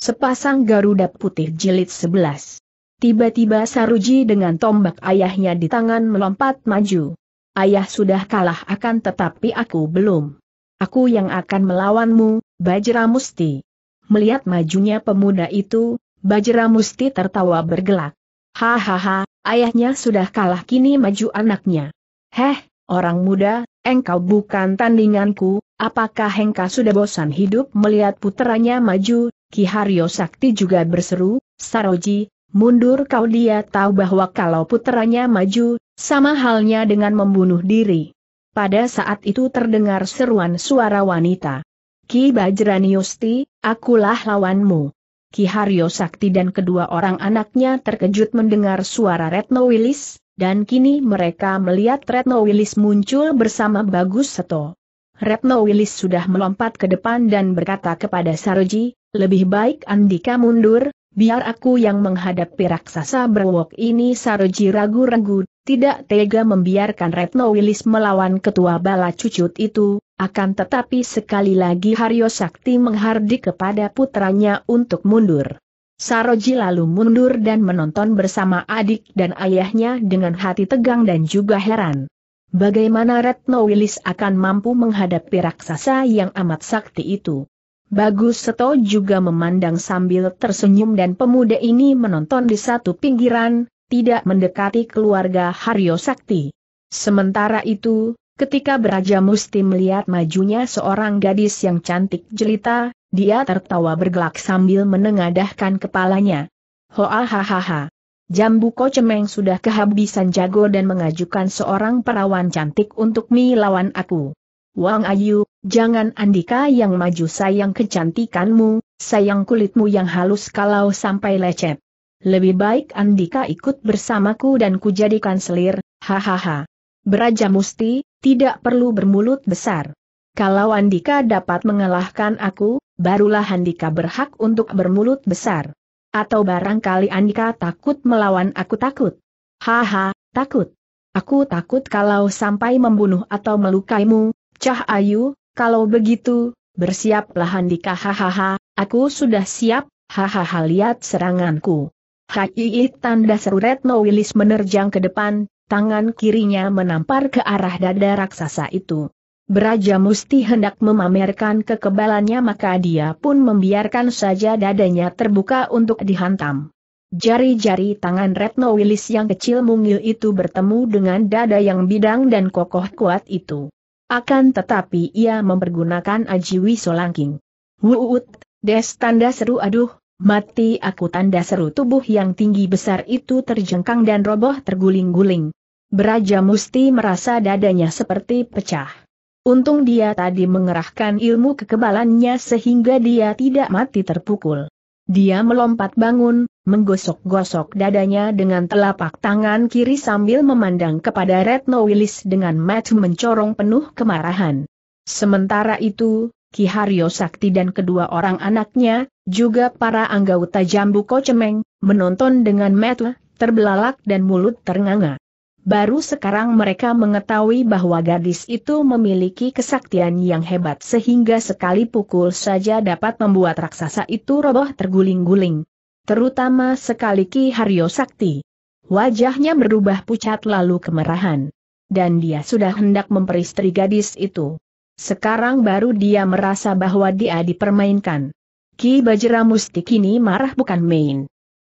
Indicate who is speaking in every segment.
Speaker 1: Sepasang Garuda Putih Jilid 11 Tiba-tiba Saruji dengan tombak ayahnya di tangan melompat maju. Ayah sudah kalah akan tetapi aku belum. Aku yang akan melawanmu, Bajra Musti. Melihat majunya pemuda itu, Bajra Musti tertawa bergelak. Hahaha, ayahnya sudah kalah kini maju anaknya. Heh, orang muda, engkau bukan tandinganku, apakah engkau sudah bosan hidup melihat puteranya maju, Ki Haryo Sakti juga berseru, Saroji, mundur kau dia tahu bahwa kalau putranya maju, sama halnya dengan membunuh diri. Pada saat itu terdengar seruan suara wanita. Ki Bajraniusti, akulah lawanmu. Ki Haryo Sakti dan kedua orang anaknya terkejut mendengar suara Retno Wilis, dan kini mereka melihat Retno Wilis muncul bersama Bagus Seto. Retno Wilis sudah melompat ke depan dan berkata kepada Saroji, lebih baik Andika mundur, biar aku yang menghadapi raksasa berwok ini Saroji ragu-ragu, tidak tega membiarkan Retno Wilis melawan ketua bala cucut itu, akan tetapi sekali lagi Haryo Sakti menghardik kepada putranya untuk mundur. Saroji lalu mundur dan menonton bersama adik dan ayahnya dengan hati tegang dan juga heran. Bagaimana Retno Wilis akan mampu menghadapi raksasa yang amat sakti itu? Bagus Seto juga memandang sambil tersenyum dan pemuda ini menonton di satu pinggiran, tidak mendekati keluarga Haryo Sakti. Sementara itu, ketika Beraja Musti melihat majunya seorang gadis yang cantik jelita, dia tertawa bergelak sambil menengadahkan kepalanya. Hoahahaha. Jambu Kocemeng sudah kehabisan jago dan mengajukan seorang perawan cantik untuk melawan aku. Wang Ayu, jangan Andika yang maju sayang kecantikanmu, sayang kulitmu yang halus kalau sampai lecet. Lebih baik Andika ikut bersamaku dan kujadikan selir, hahaha. Beraja Musti, tidak perlu bermulut besar. Kalau Andika dapat mengalahkan aku, barulah Andika berhak untuk bermulut besar. Atau barangkali Andika takut melawan aku takut. Haha, takut. Aku takut kalau sampai membunuh atau melukaimu, Cah Ayu. kalau begitu, bersiaplah Andika hahaha, aku sudah siap, hahaha lihat seranganku. Hai tanda seru Retno Wilis menerjang ke depan, tangan kirinya menampar ke arah dada raksasa itu. Beraja Musti hendak memamerkan kekebalannya maka dia pun membiarkan saja dadanya terbuka untuk dihantam. Jari-jari tangan Retno Wilis yang kecil mungil itu bertemu dengan dada yang bidang dan kokoh kuat itu. Akan tetapi ia mempergunakan ajiwi solangking. Wuut, des tanda seru aduh, mati aku tanda seru tubuh yang tinggi besar itu terjengkang dan roboh terguling-guling. Beraja Musti merasa dadanya seperti pecah. Untung dia tadi mengerahkan ilmu kekebalannya sehingga dia tidak mati terpukul. Dia melompat bangun, menggosok-gosok dadanya dengan telapak tangan kiri sambil memandang kepada Retno Willis dengan mata mencorong penuh kemarahan. Sementara itu, Ki Haryo Sakti dan kedua orang anaknya, juga para anggota Jambu Kocemeng, menonton dengan mata terbelalak dan mulut ternganga. Baru sekarang mereka mengetahui bahwa gadis itu memiliki kesaktian yang hebat sehingga sekali pukul saja dapat membuat raksasa itu roboh terguling-guling. Terutama sekali Ki Haryo Sakti. Wajahnya berubah pucat lalu kemerahan. Dan dia sudah hendak memperistri gadis itu. Sekarang baru dia merasa bahwa dia dipermainkan. Ki Bajra Musti kini marah bukan main.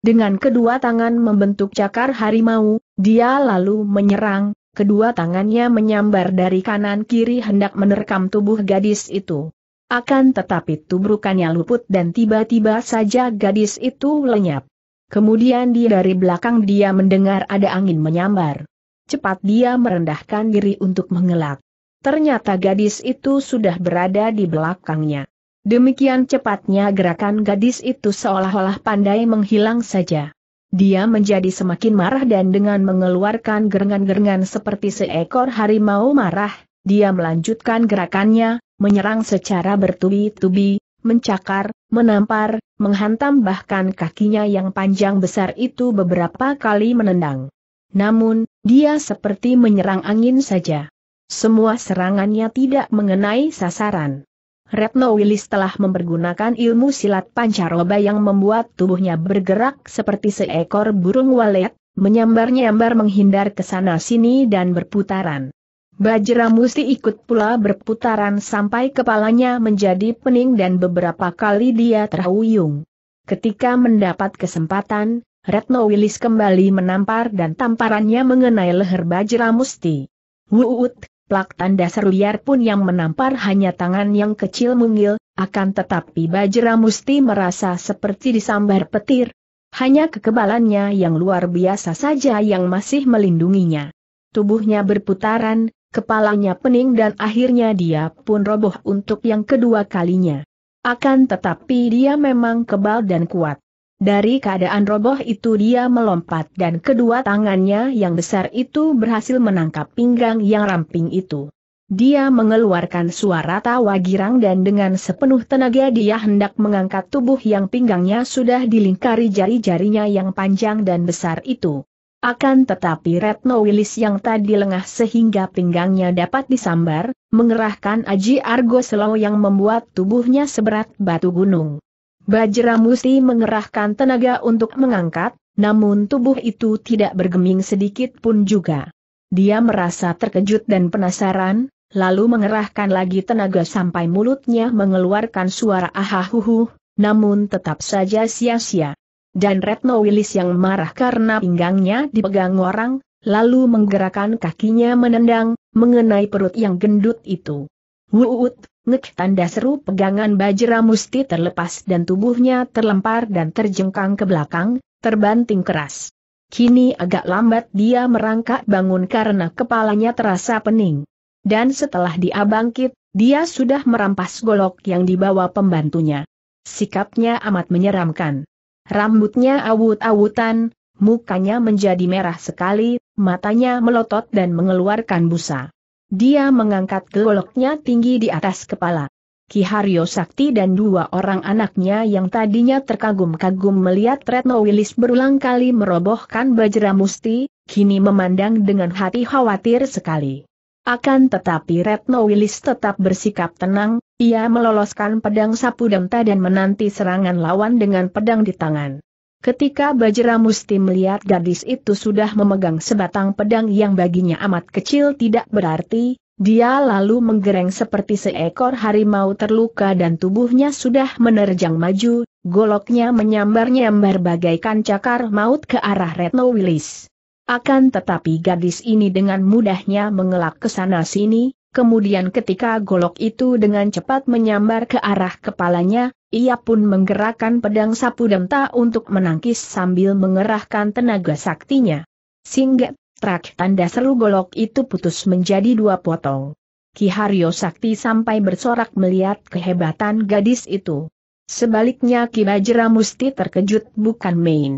Speaker 1: Dengan kedua tangan membentuk cakar harimau, dia lalu menyerang, kedua tangannya menyambar dari kanan kiri hendak menerkam tubuh gadis itu. Akan tetapi tubrukannya luput dan tiba-tiba saja gadis itu lenyap. Kemudian di dari belakang dia mendengar ada angin menyambar. Cepat dia merendahkan diri untuk mengelak. Ternyata gadis itu sudah berada di belakangnya. Demikian cepatnya gerakan gadis itu seolah-olah pandai menghilang saja. Dia menjadi semakin marah dan dengan mengeluarkan gerengan-gerengan seperti seekor harimau marah, dia melanjutkan gerakannya, menyerang secara bertubi-tubi, mencakar, menampar, menghantam bahkan kakinya yang panjang besar itu beberapa kali menendang. Namun, dia seperti menyerang angin saja. Semua serangannya tidak mengenai sasaran. Retno Wilis telah mempergunakan ilmu silat pancaroba yang membuat tubuhnya bergerak seperti seekor burung walet, menyambar-nyambar menghindar ke sana-sini dan berputaran. Bajra Musti ikut pula berputaran sampai kepalanya menjadi pening dan beberapa kali dia terhuyung. Ketika mendapat kesempatan, Retno Wilis kembali menampar dan tamparannya mengenai leher Bajra Musti. Wuut, plak tanda seru liar pun yang menampar hanya tangan yang kecil mungil, akan tetapi Bajra Musti merasa seperti disambar petir. Hanya kekebalannya yang luar biasa saja yang masih melindunginya. Tubuhnya berputaran, kepalanya pening dan akhirnya dia pun roboh untuk yang kedua kalinya. Akan tetapi dia memang kebal dan kuat. Dari keadaan roboh itu dia melompat dan kedua tangannya yang besar itu berhasil menangkap pinggang yang ramping itu. Dia mengeluarkan suara tawa girang dan dengan sepenuh tenaga dia hendak mengangkat tubuh yang pinggangnya sudah dilingkari jari-jarinya yang panjang dan besar itu. Akan tetapi Retno Wilis yang tadi lengah sehingga pinggangnya dapat disambar, mengerahkan Aji Argo Slow yang membuat tubuhnya seberat batu gunung. Bajra Musti mengerahkan tenaga untuk mengangkat, namun tubuh itu tidak bergeming sedikit pun juga. Dia merasa terkejut dan penasaran, lalu mengerahkan lagi tenaga sampai mulutnya mengeluarkan suara ahahuhu, namun tetap saja sia-sia. Dan Retno Willis yang marah karena pinggangnya dipegang orang, lalu menggerakkan kakinya menendang, mengenai perut yang gendut itu. Wuut, Ngek tanda seru pegangan Bajra Musti terlepas dan tubuhnya terlempar dan terjengkang ke belakang, terbanting keras. Kini agak lambat dia merangkak bangun karena kepalanya terasa pening. Dan setelah dia bangkit, dia sudah merampas golok yang dibawa pembantunya. Sikapnya amat menyeramkan. Rambutnya awut-awutan, mukanya menjadi merah sekali, matanya melotot dan mengeluarkan busa. Dia mengangkat goloknya tinggi di atas kepala. Ki Haryo Sakti dan dua orang anaknya yang tadinya terkagum-kagum melihat Retno Wilis berulang kali merobohkan Bajra Musti, kini memandang dengan hati khawatir sekali. Akan tetapi Retno Wilis tetap bersikap tenang, ia meloloskan pedang sapu demta dan menanti serangan lawan dengan pedang di tangan. Ketika Bajra Musti melihat gadis itu sudah memegang sebatang pedang yang baginya amat kecil tidak berarti, dia lalu menggereng seperti seekor harimau terluka dan tubuhnya sudah menerjang maju, goloknya menyambar-nyambar bagaikan cakar maut ke arah Retno Willis. Akan tetapi gadis ini dengan mudahnya mengelak ke sana sini, kemudian ketika golok itu dengan cepat menyambar ke arah kepalanya, ia pun menggerakkan pedang sapu denta untuk menangkis sambil mengerahkan tenaga saktinya. sehingga trak tanda seru golok itu putus menjadi dua potong. Ki Haryo Sakti sampai bersorak melihat kehebatan gadis itu. Sebaliknya Ki Bajra Musti terkejut bukan main.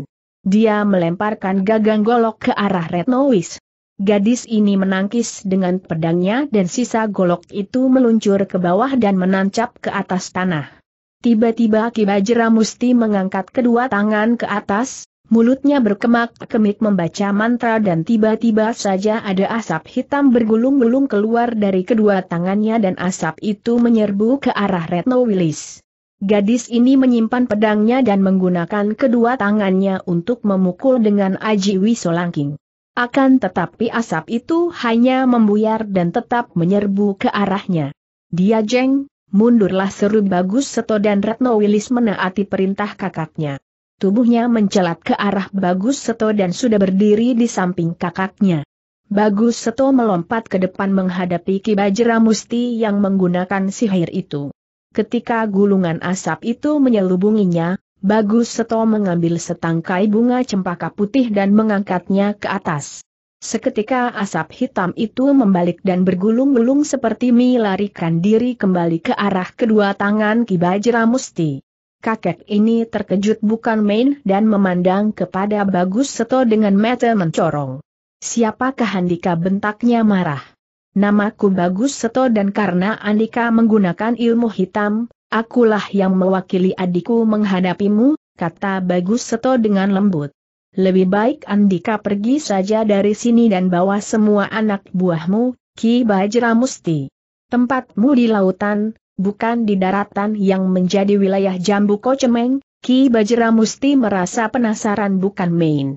Speaker 1: Dia melemparkan gagang golok ke arah Retnois. Gadis ini menangkis dengan pedangnya dan sisa golok itu meluncur ke bawah dan menancap ke atas tanah. Tiba-tiba Ki Bajra Musti mengangkat kedua tangan ke atas, mulutnya berkemak-kemik membaca mantra dan tiba-tiba saja ada asap hitam bergulung-gulung keluar dari kedua tangannya dan asap itu menyerbu ke arah Retno Willis. Gadis ini menyimpan pedangnya dan menggunakan kedua tangannya untuk memukul dengan Aji Wisolangking. Akan tetapi asap itu hanya membuyar dan tetap menyerbu ke arahnya. Dia jeng, Mundurlah seru bagus Seto dan Retno Wilis menaati perintah kakaknya. Tubuhnya mencelat ke arah bagus Seto dan sudah berdiri di samping kakaknya. Bagus Seto melompat ke depan menghadapi Ki Bajra Musti yang menggunakan sihir itu. Ketika gulungan asap itu menyelubunginya, Bagus Seto mengambil setangkai bunga cempaka putih dan mengangkatnya ke atas. Seketika asap hitam itu membalik dan bergulung-gulung seperti melarikan diri kembali ke arah kedua tangan Ki Musti. Kakek ini terkejut bukan main dan memandang kepada Bagus Seto dengan mata mencorong. Siapakah Andika bentaknya marah? Namaku Bagus Seto dan karena Andika menggunakan ilmu hitam, akulah yang mewakili adikku menghadapimu, kata Bagus Seto dengan lembut. Lebih baik Andika pergi saja dari sini dan bawa semua anak buahmu, Ki Bajra Musti. Tempatmu di lautan, bukan di daratan yang menjadi wilayah Jambu Kocemeng, Ki Bajra Musti merasa penasaran bukan main.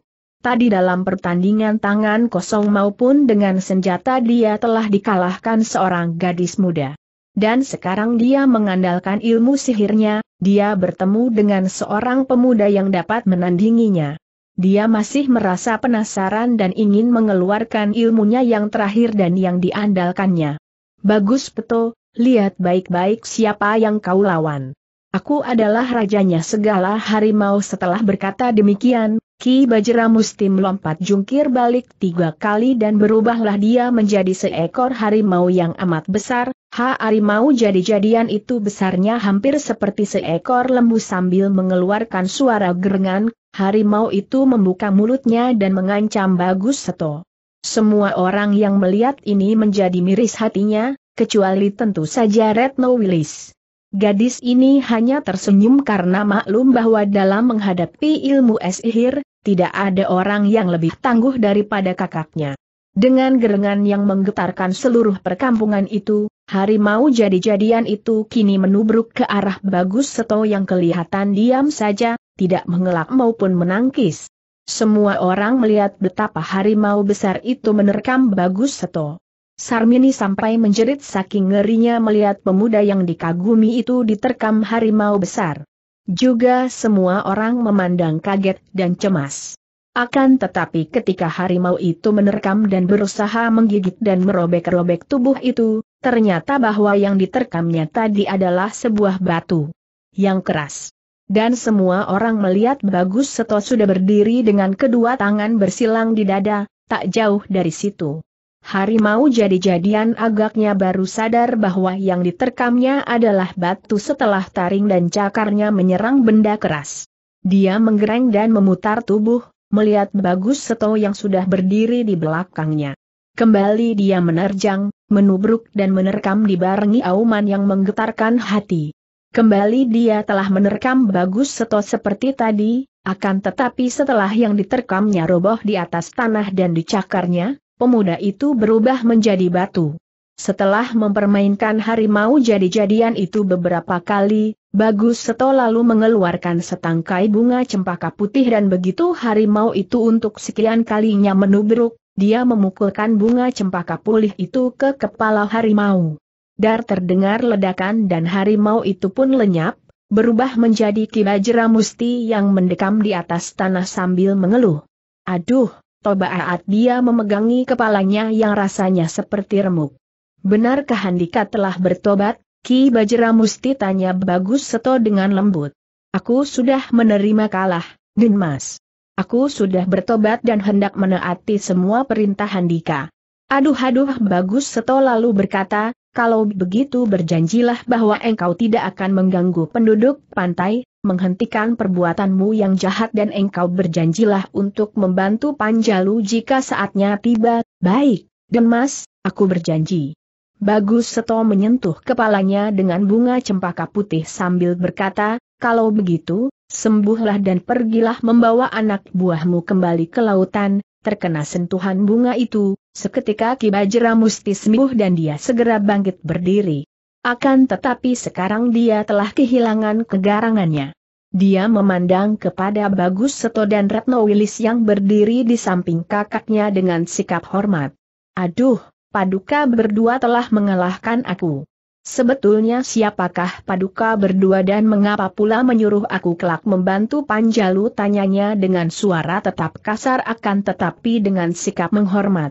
Speaker 1: Tadi dalam pertandingan tangan kosong maupun dengan senjata dia telah dikalahkan seorang gadis muda. Dan sekarang dia mengandalkan ilmu sihirnya, dia bertemu dengan seorang pemuda yang dapat menandinginya. Dia masih merasa penasaran dan ingin mengeluarkan ilmunya yang terakhir dan yang diandalkannya. Bagus Peto, lihat baik-baik siapa yang kau lawan. Aku adalah rajanya segala harimau setelah berkata demikian, Ki Bajra Musti melompat jungkir balik tiga kali dan berubahlah dia menjadi seekor harimau yang amat besar, ha harimau jadi-jadian itu besarnya hampir seperti seekor lembu sambil mengeluarkan suara gerengan, harimau itu membuka mulutnya dan mengancam Bagus Seto. Semua orang yang melihat ini menjadi miris hatinya, kecuali tentu saja Retno Willis. Gadis ini hanya tersenyum karena maklum bahwa dalam menghadapi ilmu esihir, tidak ada orang yang lebih tangguh daripada kakaknya. Dengan gerengan yang menggetarkan seluruh perkampungan itu, harimau jadi-jadian itu kini menubruk ke arah Bagus Seto yang kelihatan diam saja, tidak mengelak maupun menangkis. Semua orang melihat betapa harimau besar itu menerkam Bagus Seto. Sarmini sampai menjerit saking ngerinya melihat pemuda yang dikagumi itu diterkam harimau besar. Juga semua orang memandang kaget dan cemas. Akan tetapi ketika harimau itu menerkam dan berusaha menggigit dan merobek-robek tubuh itu, ternyata bahwa yang diterkamnya tadi adalah sebuah batu yang keras. Dan semua orang melihat Bagus Seto sudah berdiri dengan kedua tangan bersilang di dada, tak jauh dari situ. Harimau jadi-jadian agaknya baru sadar bahwa yang diterkamnya adalah batu setelah taring dan cakarnya menyerang benda keras. Dia menggereng dan memutar tubuh, melihat Bagus Seto yang sudah berdiri di belakangnya. Kembali dia menerjang, menubruk dan menerkam dibarengi auman yang menggetarkan hati. Kembali dia telah menerkam Bagus Seto seperti tadi, akan tetapi setelah yang diterkamnya roboh di atas tanah dan dicakarnya, pemuda itu berubah menjadi batu. Setelah mempermainkan harimau jadi-jadian itu beberapa kali, Bagus Seto lalu mengeluarkan setangkai bunga cempaka putih dan begitu harimau itu untuk sekian kalinya menubruk, dia memukulkan bunga cempaka pulih itu ke kepala harimau. Dar terdengar ledakan dan harimau itu pun lenyap, berubah menjadi kibajra musti yang mendekam di atas tanah sambil mengeluh. Aduh, Tobaat dia memegangi kepalanya yang rasanya seperti remuk. Benarkah Handika telah bertobat? Ki Bajra Musti tanya Bagus Seto dengan lembut. Aku sudah menerima kalah, Denmas. Aku sudah bertobat dan hendak menaati semua perintah Handika. Aduh-aduh Bagus Seto lalu berkata, kalau begitu berjanjilah bahwa engkau tidak akan mengganggu penduduk pantai, menghentikan perbuatanmu yang jahat dan engkau berjanjilah untuk membantu Panjalu jika saatnya tiba, baik, dan Mas, aku berjanji. Bagus Seto menyentuh kepalanya dengan bunga cempaka putih sambil berkata, kalau begitu, sembuhlah dan pergilah membawa anak buahmu kembali ke lautan, terkena sentuhan bunga itu, seketika Kibajera Musti sembuh dan dia segera bangkit berdiri. Akan tetapi sekarang dia telah kehilangan kegarangannya. Dia memandang kepada Bagus Seto dan Retno Wilis yang berdiri di samping kakaknya dengan sikap hormat. Aduh, Paduka berdua telah mengalahkan aku. Sebetulnya siapakah Paduka berdua dan mengapa pula menyuruh aku kelak membantu Panjalu tanyanya dengan suara tetap kasar akan tetapi dengan sikap menghormat.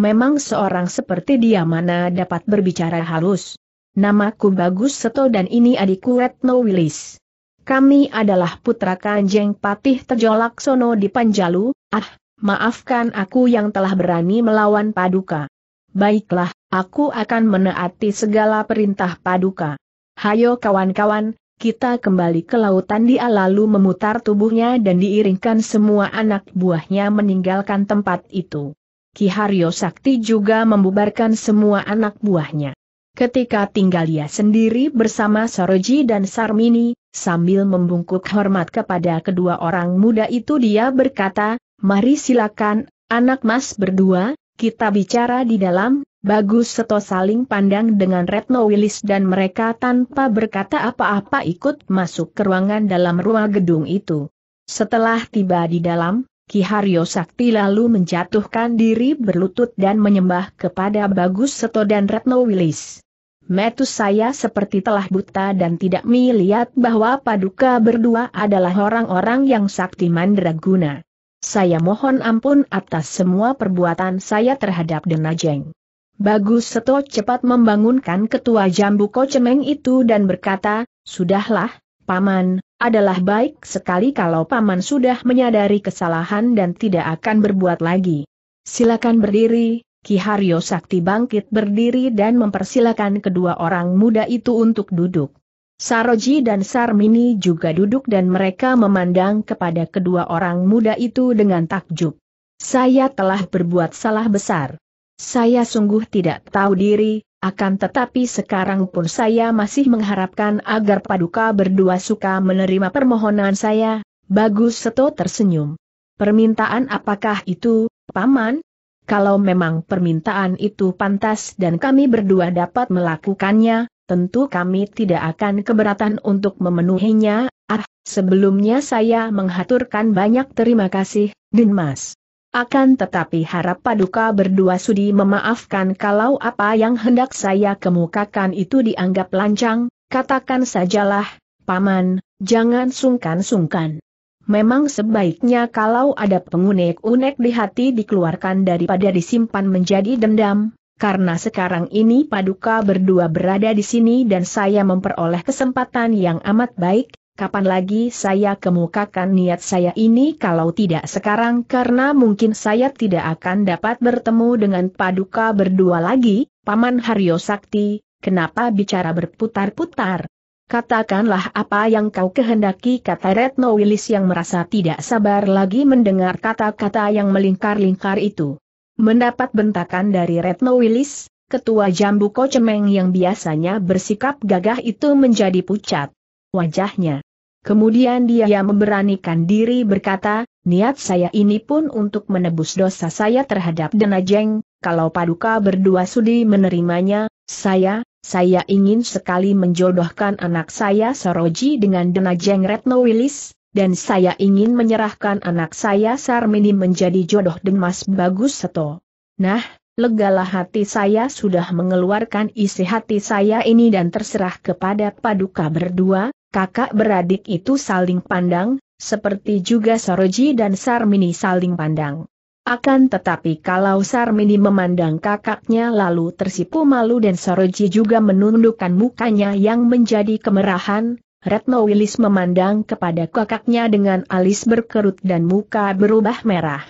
Speaker 1: Memang seorang seperti dia mana dapat berbicara halus. Namaku Bagus Seto dan ini adikku Retno Wilis. Kami adalah putra Kanjeng Patih Tejolaksono di Panjalu, ah, maafkan aku yang telah berani melawan Paduka. Baiklah, aku akan menaati segala perintah Paduka. Hayo kawan-kawan, kita kembali ke lautan dia lalu memutar tubuhnya dan diiringkan semua anak buahnya meninggalkan tempat itu. Ki Haryo Sakti juga membubarkan semua anak buahnya. Ketika tinggal ia sendiri bersama Soroji dan Sarmini, sambil membungkuk hormat kepada kedua orang muda itu dia berkata, Mari silakan, anak mas berdua, kita bicara di dalam, Bagus Seto saling pandang dengan Retno Willis dan mereka tanpa berkata apa-apa ikut masuk ke ruangan dalam ruang gedung itu. Setelah tiba di dalam, Ki Haryo Sakti lalu menjatuhkan diri berlutut dan menyembah kepada Bagus Seto dan Retno Willis. Metus saya seperti telah buta dan tidak melihat bahwa paduka berdua adalah orang-orang yang sakti mandraguna. Saya mohon ampun atas semua perbuatan saya terhadap Denajeng. Bagus Seto cepat membangunkan ketua jambu kocemeng itu dan berkata, Sudahlah, Paman, adalah baik sekali kalau Paman sudah menyadari kesalahan dan tidak akan berbuat lagi. Silakan berdiri, Ki Haryo Sakti bangkit berdiri dan mempersilakan kedua orang muda itu untuk duduk. Saroji dan Sarmini juga duduk dan mereka memandang kepada kedua orang muda itu dengan takjub. Saya telah berbuat salah besar. Saya sungguh tidak tahu diri, akan tetapi sekarang pun saya masih mengharapkan agar Paduka berdua suka menerima permohonan saya. Bagus Seto tersenyum. Permintaan apakah itu, Paman? Kalau memang permintaan itu pantas dan kami berdua dapat melakukannya, tentu kami tidak akan keberatan untuk memenuhinya. Ah, sebelumnya saya menghaturkan banyak terima kasih, Mas. Akan tetapi harap paduka berdua sudi memaafkan kalau apa yang hendak saya kemukakan itu dianggap lancang, katakan sajalah, paman, jangan sungkan-sungkan. Memang sebaiknya kalau ada pengunek-unek di hati dikeluarkan daripada disimpan menjadi dendam, karena sekarang ini Paduka berdua berada di sini dan saya memperoleh kesempatan yang amat baik, kapan lagi saya kemukakan niat saya ini kalau tidak sekarang karena mungkin saya tidak akan dapat bertemu dengan Paduka berdua lagi, Paman Haryo Sakti, kenapa bicara berputar-putar? Katakanlah apa yang kau kehendaki kata Retno Wilis yang merasa tidak sabar lagi mendengar kata-kata yang melingkar-lingkar itu. Mendapat bentakan dari Retno Wilis, ketua jambu kocemeng yang biasanya bersikap gagah itu menjadi pucat wajahnya. Kemudian dia memberanikan diri berkata, niat saya ini pun untuk menebus dosa saya terhadap Denajeng, kalau paduka berdua sudi menerimanya, saya, saya ingin sekali menjodohkan anak saya Soroji dengan Denajeng Retno Wilis, dan saya ingin menyerahkan anak saya Sarmini menjadi jodoh Denmas Bagus Seto. Nah, legalah hati saya sudah mengeluarkan isi hati saya ini dan terserah kepada paduka berdua, kakak beradik itu saling pandang, seperti juga Soroji dan Sarmini saling pandang. Akan tetapi kalau Sarmini memandang kakaknya lalu tersipu malu dan Saroji juga menundukkan mukanya yang menjadi kemerahan, Retno Wilis memandang kepada kakaknya dengan alis berkerut dan muka berubah merah.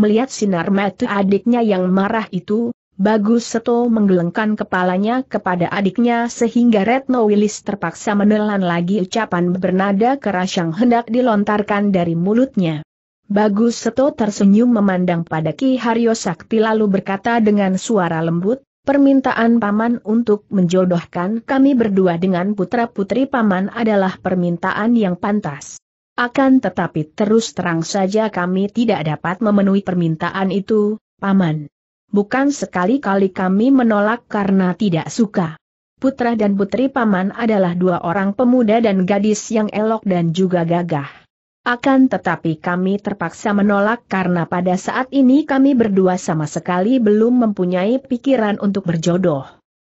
Speaker 1: Melihat sinar mata adiknya yang marah itu, Bagus Seto menggelengkan kepalanya kepada adiknya sehingga Retno Wilis terpaksa menelan lagi ucapan bernada keras yang hendak dilontarkan dari mulutnya. Bagus Seto tersenyum memandang pada Ki Haryo Sakti lalu berkata dengan suara lembut, permintaan Paman untuk menjodohkan kami berdua dengan putra-putri Paman adalah permintaan yang pantas. Akan tetapi terus terang saja kami tidak dapat memenuhi permintaan itu, Paman. Bukan sekali-kali kami menolak karena tidak suka. Putra dan putri Paman adalah dua orang pemuda dan gadis yang elok dan juga gagah. Akan tetapi kami terpaksa menolak karena pada saat ini kami berdua sama sekali belum mempunyai pikiran untuk berjodoh.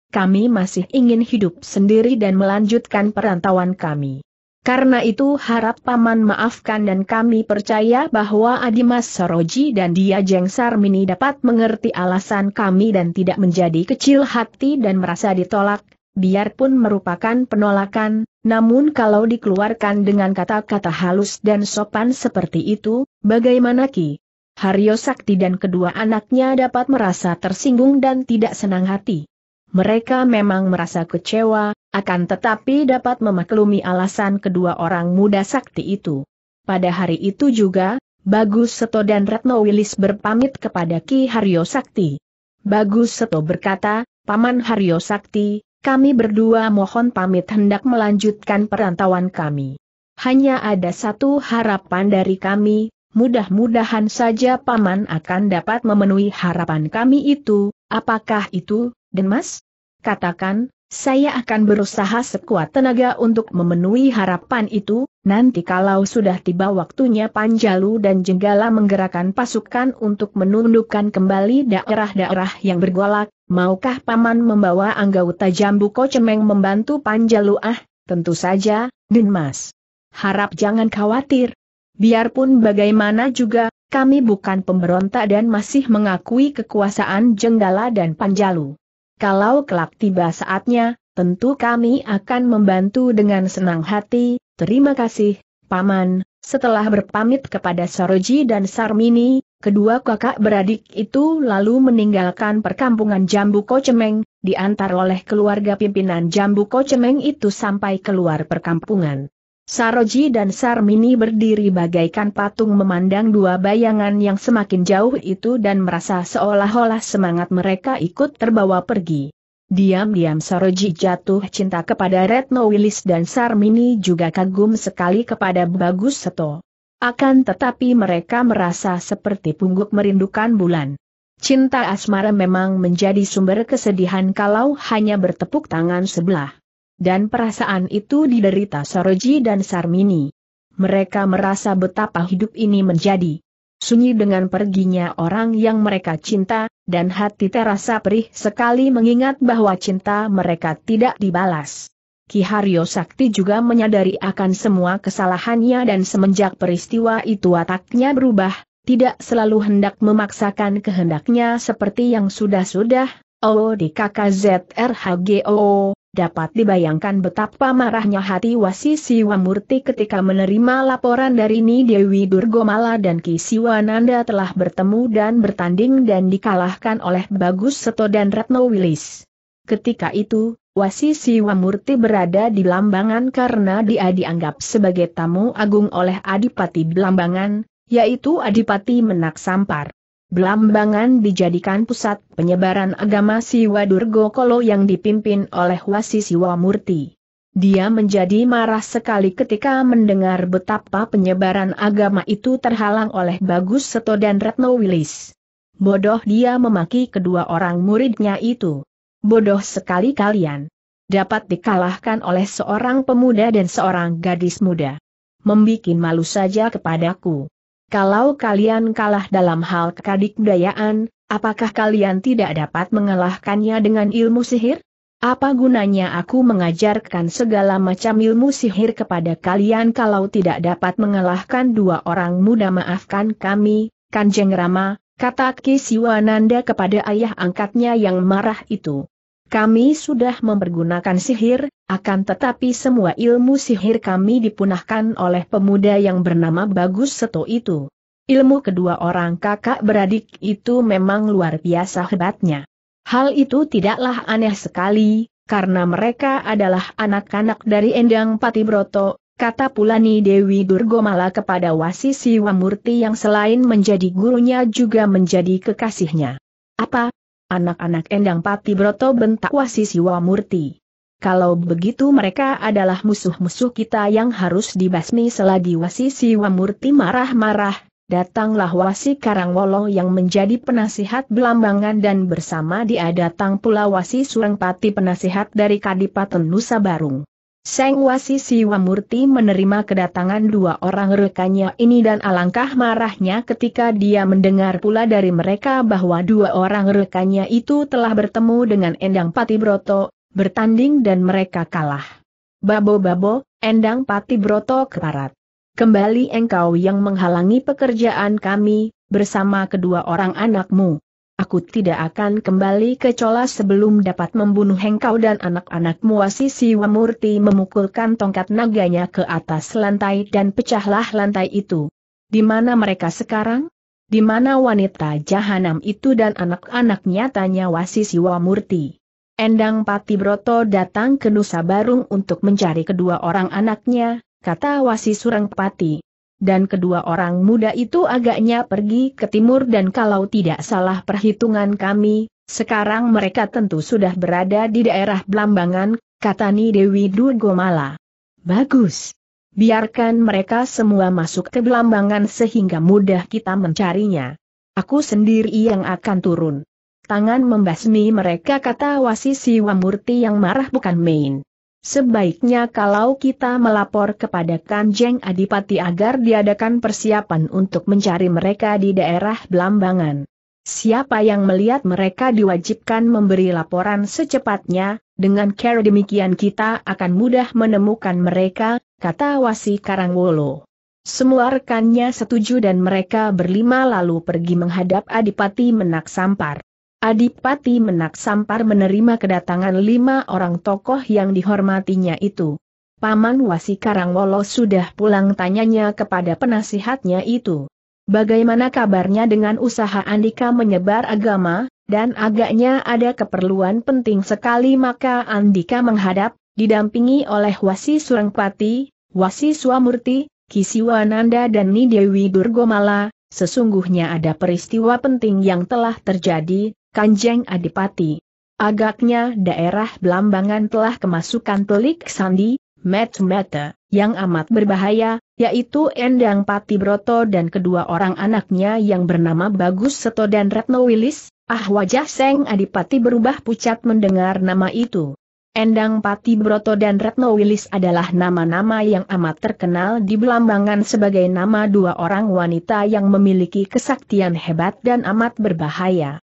Speaker 1: Kami masih ingin hidup sendiri dan melanjutkan perantauan kami. Karena itu harap Paman maafkan dan kami percaya bahwa Adimas Soroji dan dia Jeng Sarmini dapat mengerti alasan kami dan tidak menjadi kecil hati dan merasa ditolak biarpun merupakan penolakan, namun kalau dikeluarkan dengan kata-kata halus dan sopan seperti itu, bagaimana Ki? Haryo Sakti dan kedua anaknya dapat merasa tersinggung dan tidak senang hati. Mereka memang merasa kecewa, akan tetapi dapat memaklumi alasan kedua orang muda sakti itu. Pada hari itu juga, Bagus Seto dan Retno Wilis berpamit kepada Ki Haryo Sakti. Bagus Seto berkata, Paman Haryo Sakti, kami berdua mohon pamit hendak melanjutkan perantauan kami. Hanya ada satu harapan dari kami, mudah-mudahan saja Paman akan dapat memenuhi harapan kami itu, apakah itu, Denmas? Katakan, saya akan berusaha sekuat tenaga untuk memenuhi harapan itu, nanti kalau sudah tiba waktunya Panjalu dan Jenggala menggerakkan pasukan untuk menundukkan kembali daerah-daerah yang bergolak, maukah Paman membawa anggota Jambu Kocemeng membantu Panjalu ah, tentu saja, Dinmas. Harap jangan khawatir. Biarpun bagaimana juga, kami bukan pemberontak dan masih mengakui kekuasaan Jenggala dan Panjalu. Kalau kelak tiba saatnya, tentu kami akan membantu dengan senang hati, terima kasih, Paman. Setelah berpamit kepada Saroji dan Sarmini, kedua kakak beradik itu lalu meninggalkan perkampungan Jambu Kocemeng, diantar oleh keluarga pimpinan Jambu Kocemeng itu sampai keluar perkampungan. Saroji dan Sarmini berdiri bagaikan patung memandang dua bayangan yang semakin jauh itu dan merasa seolah-olah semangat mereka ikut terbawa pergi. Diam-diam Saroji jatuh cinta kepada Retno Willis dan Sarmini juga kagum sekali kepada Bagus Seto. Akan tetapi mereka merasa seperti pungguk merindukan bulan. Cinta asmara memang menjadi sumber kesedihan kalau hanya bertepuk tangan sebelah dan perasaan itu diderita Saroji dan Sarmini. Mereka merasa betapa hidup ini menjadi sunyi dengan perginya orang yang mereka cinta, dan hati terasa perih sekali mengingat bahwa cinta mereka tidak dibalas. Ki Haryo Sakti juga menyadari akan semua kesalahannya dan semenjak peristiwa itu wataknya berubah, tidak selalu hendak memaksakan kehendaknya seperti yang sudah-sudah, Oh di KKZRHGO, Dapat dibayangkan betapa marahnya hati Wasisi Wamurti ketika menerima laporan dari Ni Dewi Durgomala dan Ki Siwananda telah bertemu dan bertanding dan dikalahkan oleh Bagus Seto dan Retno Wilis. Ketika itu, Wasisi Wamurti berada di Lambangan karena dia dianggap sebagai tamu agung oleh Adipati Belambangan, yaitu Adipati Menak Sampar. Belambangan dijadikan pusat penyebaran agama Siwa Kolo yang dipimpin oleh Wasi Siwa Murti. Dia menjadi marah sekali ketika mendengar betapa penyebaran agama itu terhalang oleh Bagus Seto dan Retno Wilis. Bodoh dia memaki kedua orang muridnya itu. Bodoh sekali kalian. Dapat dikalahkan oleh seorang pemuda dan seorang gadis muda. Membikin malu saja kepadaku kalau kalian kalah dalam hal dayaan, apakah kalian tidak dapat mengalahkannya dengan ilmu sihir? Apa gunanya aku mengajarkan segala macam ilmu sihir kepada kalian kalau tidak dapat mengalahkan dua orang muda maafkan kami, Kanjeng Rama, kata Kisiwananda kepada ayah angkatnya yang marah itu. Kami sudah mempergunakan sihir, akan tetapi semua ilmu sihir kami dipunahkan oleh pemuda yang bernama Bagus Seto itu. Ilmu kedua orang kakak beradik itu memang luar biasa hebatnya. Hal itu tidaklah aneh sekali, karena mereka adalah anak-anak dari Endang Patibroto, kata Pulani Dewi Durgomala kepada Wasisi Wamurti yang selain menjadi gurunya juga menjadi kekasihnya. Apa, Anak-anak Endang Pati Broto bentak wasi siwa murti. Kalau begitu mereka adalah musuh-musuh kita yang harus dibasmi selagi wasi siwa murti marah-marah, datanglah Wasi Karangwolo yang menjadi penasihat Belambangan dan bersama dia datang pula Wasi Surengpati penasihat dari Kadipaten Nusa Barung. Seng Wasi Siwamurti menerima kedatangan dua orang rekannya ini dan alangkah marahnya ketika dia mendengar pula dari mereka bahwa dua orang rekannya itu telah bertemu dengan Endang Patibroto, bertanding dan mereka kalah. Babo-babo, Endang Patibroto keparat. Kembali engkau yang menghalangi pekerjaan kami, bersama kedua orang anakmu aku tidak akan kembali ke Cola sebelum dapat membunuh engkau dan anak-anakmu siwa Siwamurti memukulkan tongkat naganya ke atas lantai dan pecahlah lantai itu. Di mana mereka sekarang? Di mana wanita jahanam itu dan anak-anaknya tanya Wasi Siwamurti. Endang Pati Broto datang ke Nusa Barung untuk mencari kedua orang anaknya, kata Wasi Surang Pati dan kedua orang muda itu agaknya pergi ke timur dan kalau tidak salah perhitungan kami, sekarang mereka tentu sudah berada di daerah Blambangan, kata Ni Dewi Dugomala. Bagus. Biarkan mereka semua masuk ke Blambangan sehingga mudah kita mencarinya. Aku sendiri yang akan turun. Tangan membasmi mereka kata Wasisi Wamurti yang marah bukan main. Sebaiknya kalau kita melapor kepada Kanjeng Adipati agar diadakan persiapan untuk mencari mereka di daerah Belambangan. Siapa yang melihat mereka diwajibkan memberi laporan secepatnya, dengan cara demikian kita akan mudah menemukan mereka, kata Wasi Karangwolo. Semua rekannya setuju dan mereka berlima lalu pergi menghadap Adipati Menak Sampar. Adipati Menak Sampar menerima kedatangan lima orang tokoh yang dihormatinya itu. Paman Wasi Karangwolo sudah pulang tanyanya kepada penasihatnya itu. Bagaimana kabarnya dengan usaha Andika menyebar agama, dan agaknya ada keperluan penting sekali maka Andika menghadap, didampingi oleh Wasi Surangpati, Wasi Suamurti, Kisiwananda dan Nidewi Durgomala, sesungguhnya ada peristiwa penting yang telah terjadi, Kanjeng Adipati. Agaknya daerah Belambangan telah kemasukan telik sandi, met-mete, yang amat berbahaya, yaitu Endang Pati Broto dan kedua orang anaknya yang bernama Bagus Seto dan Retno Wilis, ah wajah Seng Adipati berubah pucat mendengar nama itu. Endang Pati Broto dan Retno Wilis adalah nama-nama yang amat terkenal di Belambangan sebagai nama dua orang wanita yang memiliki kesaktian hebat dan amat berbahaya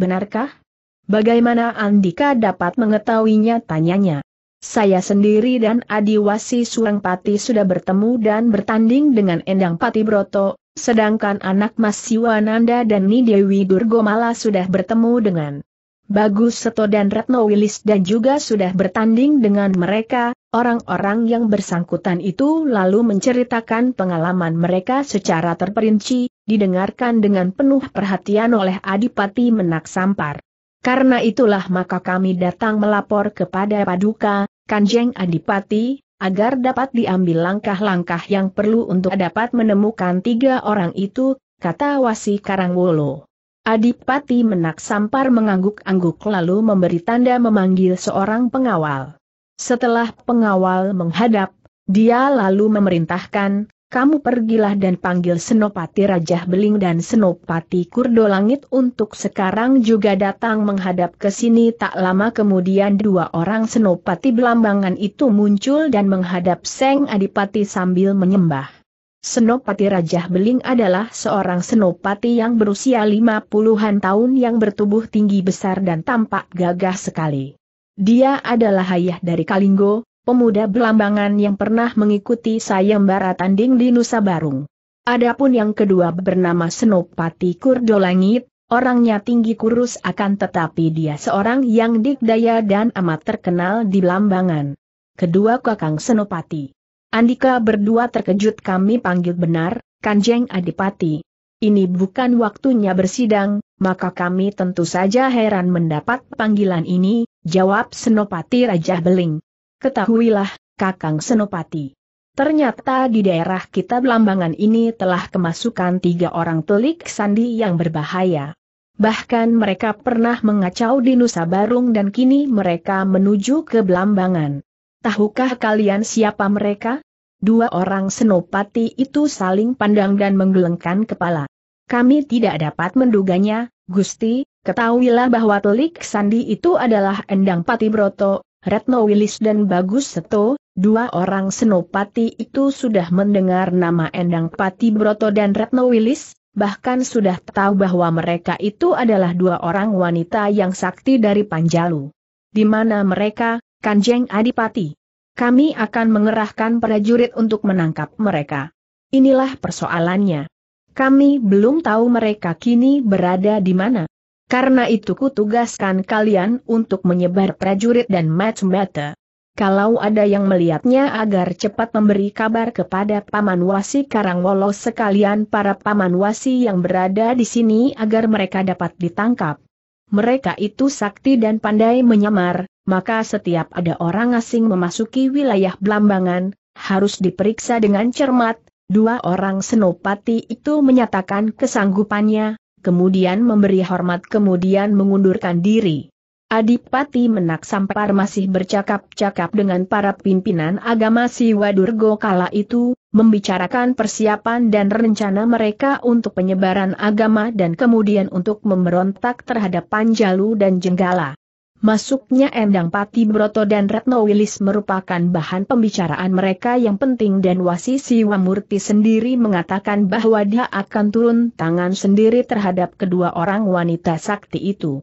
Speaker 1: benarkah? Bagaimana Andika dapat mengetahuinya tanyanya? Saya sendiri dan Adiwasi Surangpati sudah bertemu dan bertanding dengan Endang Pati Broto, sedangkan anak Mas Siwananda dan Nidewi Durgomala sudah bertemu dengan Bagus Seto dan Retno Wilis dan juga sudah bertanding dengan mereka, orang-orang yang bersangkutan itu lalu menceritakan pengalaman mereka secara terperinci, didengarkan dengan penuh perhatian oleh Adipati Menak Sampar. Karena itulah maka kami datang melapor kepada Paduka, Kanjeng Adipati, agar dapat diambil langkah-langkah yang perlu untuk dapat menemukan tiga orang itu, kata Wasi Karangwolo. Adipati Menak Sampar mengangguk-angguk lalu memberi tanda memanggil seorang pengawal. Setelah pengawal menghadap, dia lalu memerintahkan, kamu pergilah dan panggil Senopati Rajah Beling dan Senopati Kurdo Langit untuk sekarang juga datang menghadap ke sini tak lama kemudian dua orang Senopati Belambangan itu muncul dan menghadap Seng Adipati sambil menyembah. Senopati Rajah Beling adalah seorang senopati yang berusia lima puluhan tahun yang bertubuh tinggi besar dan tampak gagah sekali. Dia adalah ayah dari Kalinggo, pemuda belambangan yang pernah mengikuti sayembara tanding di Nusa Barung. Adapun yang kedua bernama Senopati Kurdolangit, orangnya tinggi kurus akan tetapi dia seorang yang dikdaya dan amat terkenal di Belambangan. Kedua kakang Senopati Andika berdua terkejut kami panggil benar, Kanjeng Adipati. Ini bukan waktunya bersidang, maka kami tentu saja heran mendapat panggilan ini, jawab Senopati Raja Beling. Ketahuilah, Kakang Senopati. Ternyata di daerah kita Belambangan ini telah kemasukan tiga orang telik sandi yang berbahaya. Bahkan mereka pernah mengacau di Nusa Barung dan kini mereka menuju ke Belambangan. Tahukah kalian siapa mereka? Dua orang senopati itu saling pandang dan menggelengkan kepala. Kami tidak dapat menduganya, Gusti, ketahuilah bahwa Telik Sandi itu adalah Endang Pati Broto, Retno Wilis dan Bagus Seto, dua orang senopati itu sudah mendengar nama Endang Pati Broto dan Retno Wilis, bahkan sudah tahu bahwa mereka itu adalah dua orang wanita yang sakti dari Panjalu. Di mana mereka, Kanjeng Adipati. Kami akan mengerahkan prajurit untuk menangkap mereka. Inilah persoalannya. Kami belum tahu mereka kini berada di mana. Karena itu kutugaskan kalian untuk menyebar prajurit dan match Kalau ada yang melihatnya agar cepat memberi kabar kepada Paman Wasi Karangwolo sekalian para Paman Wasi yang berada di sini agar mereka dapat ditangkap mereka itu sakti dan pandai menyamar, maka setiap ada orang asing memasuki wilayah Blambangan, harus diperiksa dengan cermat. Dua orang senopati itu menyatakan kesanggupannya, kemudian memberi hormat kemudian mengundurkan diri. Adipati Menak Sampar masih bercakap-cakap dengan para pimpinan agama Siwadurgo kala itu, membicarakan persiapan dan rencana mereka untuk penyebaran agama dan kemudian untuk memberontak terhadap Panjalu dan Jenggala. Masuknya Endang Pati Broto dan Retno Wilis merupakan bahan pembicaraan mereka yang penting dan Wasi Siwamurti sendiri mengatakan bahwa dia akan turun tangan sendiri terhadap kedua orang wanita sakti itu.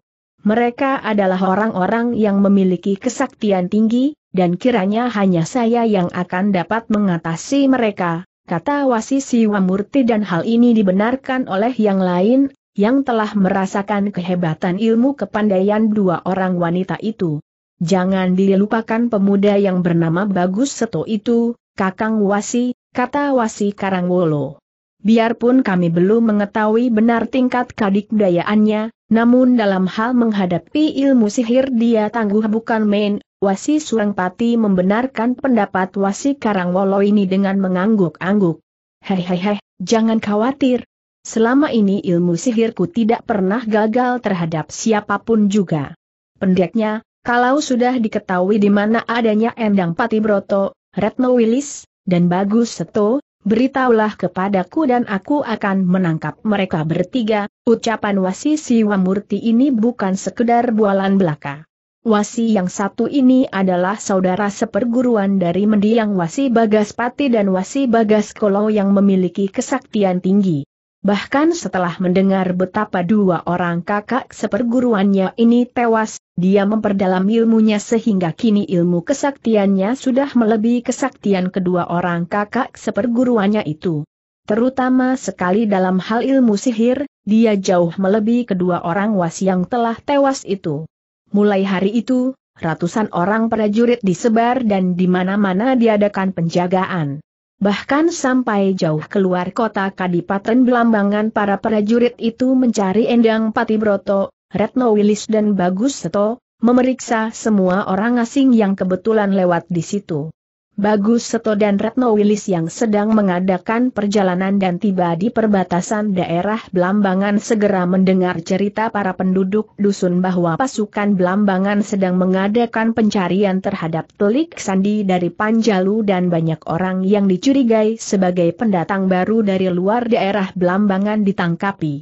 Speaker 1: Mereka adalah orang-orang yang memiliki kesaktian tinggi, dan kiranya hanya saya yang akan dapat mengatasi mereka, kata Wasi Siwamurti dan hal ini dibenarkan oleh yang lain, yang telah merasakan kehebatan ilmu kepandaian dua orang wanita itu. Jangan dilupakan pemuda yang bernama Bagus Seto itu, Kakang Wasi, kata Wasi Karangwolo. Biarpun kami belum mengetahui benar tingkat kadikdayaannya, namun dalam hal menghadapi ilmu sihir dia tangguh bukan main, Wasi Surangpati membenarkan pendapat Wasi Karangwolo ini dengan mengangguk-angguk. Hehehe, jangan khawatir. Selama ini ilmu sihirku tidak pernah gagal terhadap siapapun juga. Pendeknya, kalau sudah diketahui di mana adanya Endang Pati Broto, Retno Wilis, dan Bagus Seto, beritahulah kepadaku dan aku akan menangkap mereka bertiga, ucapan wasi Siwamurti ini bukan sekedar bualan belaka. Wasi yang satu ini adalah saudara seperguruan dari mendiang Wasi Bagaspati dan Wasi Bagas Kolo yang memiliki kesaktian tinggi. Bahkan setelah mendengar betapa dua orang kakak seperguruannya ini tewas, dia memperdalam ilmunya sehingga kini ilmu kesaktiannya sudah melebihi kesaktian kedua orang kakak seperguruannya itu. Terutama sekali dalam hal ilmu sihir, dia jauh melebihi kedua orang was yang telah tewas itu. Mulai hari itu, ratusan orang prajurit disebar dan di mana-mana diadakan penjagaan. Bahkan sampai jauh keluar kota Kadipaten Belambangan para prajurit itu mencari Endang Patibroto, Retno Wilis dan Bagus Seto, memeriksa semua orang asing yang kebetulan lewat di situ. Bagus Seto dan Retno Wilis yang sedang mengadakan perjalanan dan tiba di perbatasan daerah Belambangan segera mendengar cerita para penduduk dusun bahwa pasukan Belambangan sedang mengadakan pencarian terhadap Telik Sandi dari Panjalu dan banyak orang yang dicurigai sebagai pendatang baru dari luar daerah Belambangan ditangkapi.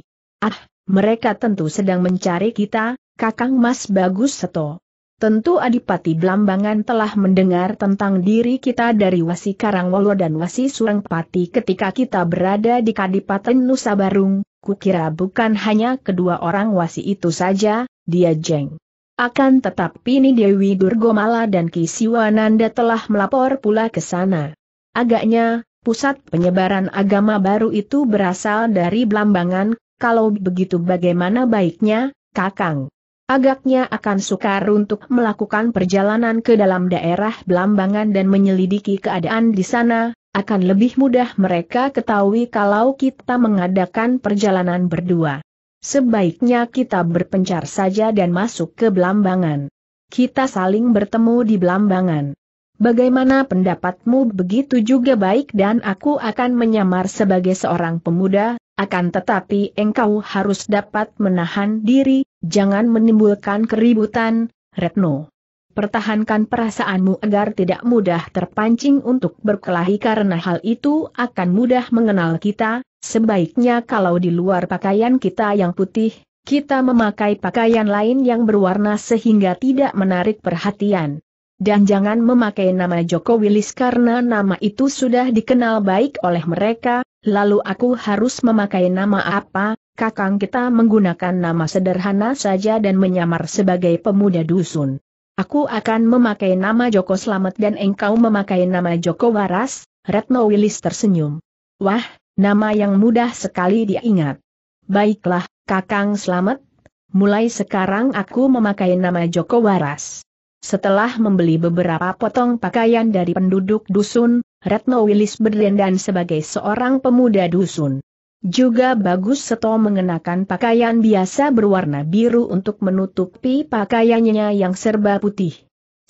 Speaker 1: Ah, mereka tentu sedang mencari kita, Kakang Mas Bagus Seto. Tentu Adipati Blambangan telah mendengar tentang diri kita dari Wasi Karangwolo dan Wasi Surangpati ketika kita berada di Kadipaten Nusa Barung, kukira bukan hanya kedua orang Wasi itu saja, dia jeng. Akan tetapi ini Dewi Durgomala dan Kisiwananda telah melapor pula ke sana. Agaknya, pusat penyebaran agama baru itu berasal dari Blambangan, kalau begitu bagaimana baiknya, Kakang? Agaknya akan sukar untuk melakukan perjalanan ke dalam daerah Belambangan dan menyelidiki keadaan di sana, akan lebih mudah mereka ketahui kalau kita mengadakan perjalanan berdua. Sebaiknya kita berpencar saja dan masuk ke Belambangan. Kita saling bertemu di Belambangan. Bagaimana pendapatmu begitu juga baik dan aku akan menyamar sebagai seorang pemuda, akan tetapi engkau harus dapat menahan diri, jangan menimbulkan keributan, Retno. Pertahankan perasaanmu agar tidak mudah terpancing untuk berkelahi karena hal itu akan mudah mengenal kita, sebaiknya kalau di luar pakaian kita yang putih, kita memakai pakaian lain yang berwarna sehingga tidak menarik perhatian. Dan jangan memakai nama Joko Wilis karena nama itu sudah dikenal baik oleh mereka, lalu aku harus memakai nama apa, kakang kita menggunakan nama sederhana saja dan menyamar sebagai pemuda dusun. Aku akan memakai nama Joko Slamet dan engkau memakai nama Joko Waras, Retno Wilis tersenyum. Wah, nama yang mudah sekali diingat. Baiklah, kakang Slamet, mulai sekarang aku memakai nama Joko Waras. Setelah membeli beberapa potong pakaian dari penduduk dusun, Retno Wilis berdandan sebagai seorang pemuda dusun. Juga Bagus Seto mengenakan pakaian biasa berwarna biru untuk menutupi pakaiannya yang serba putih.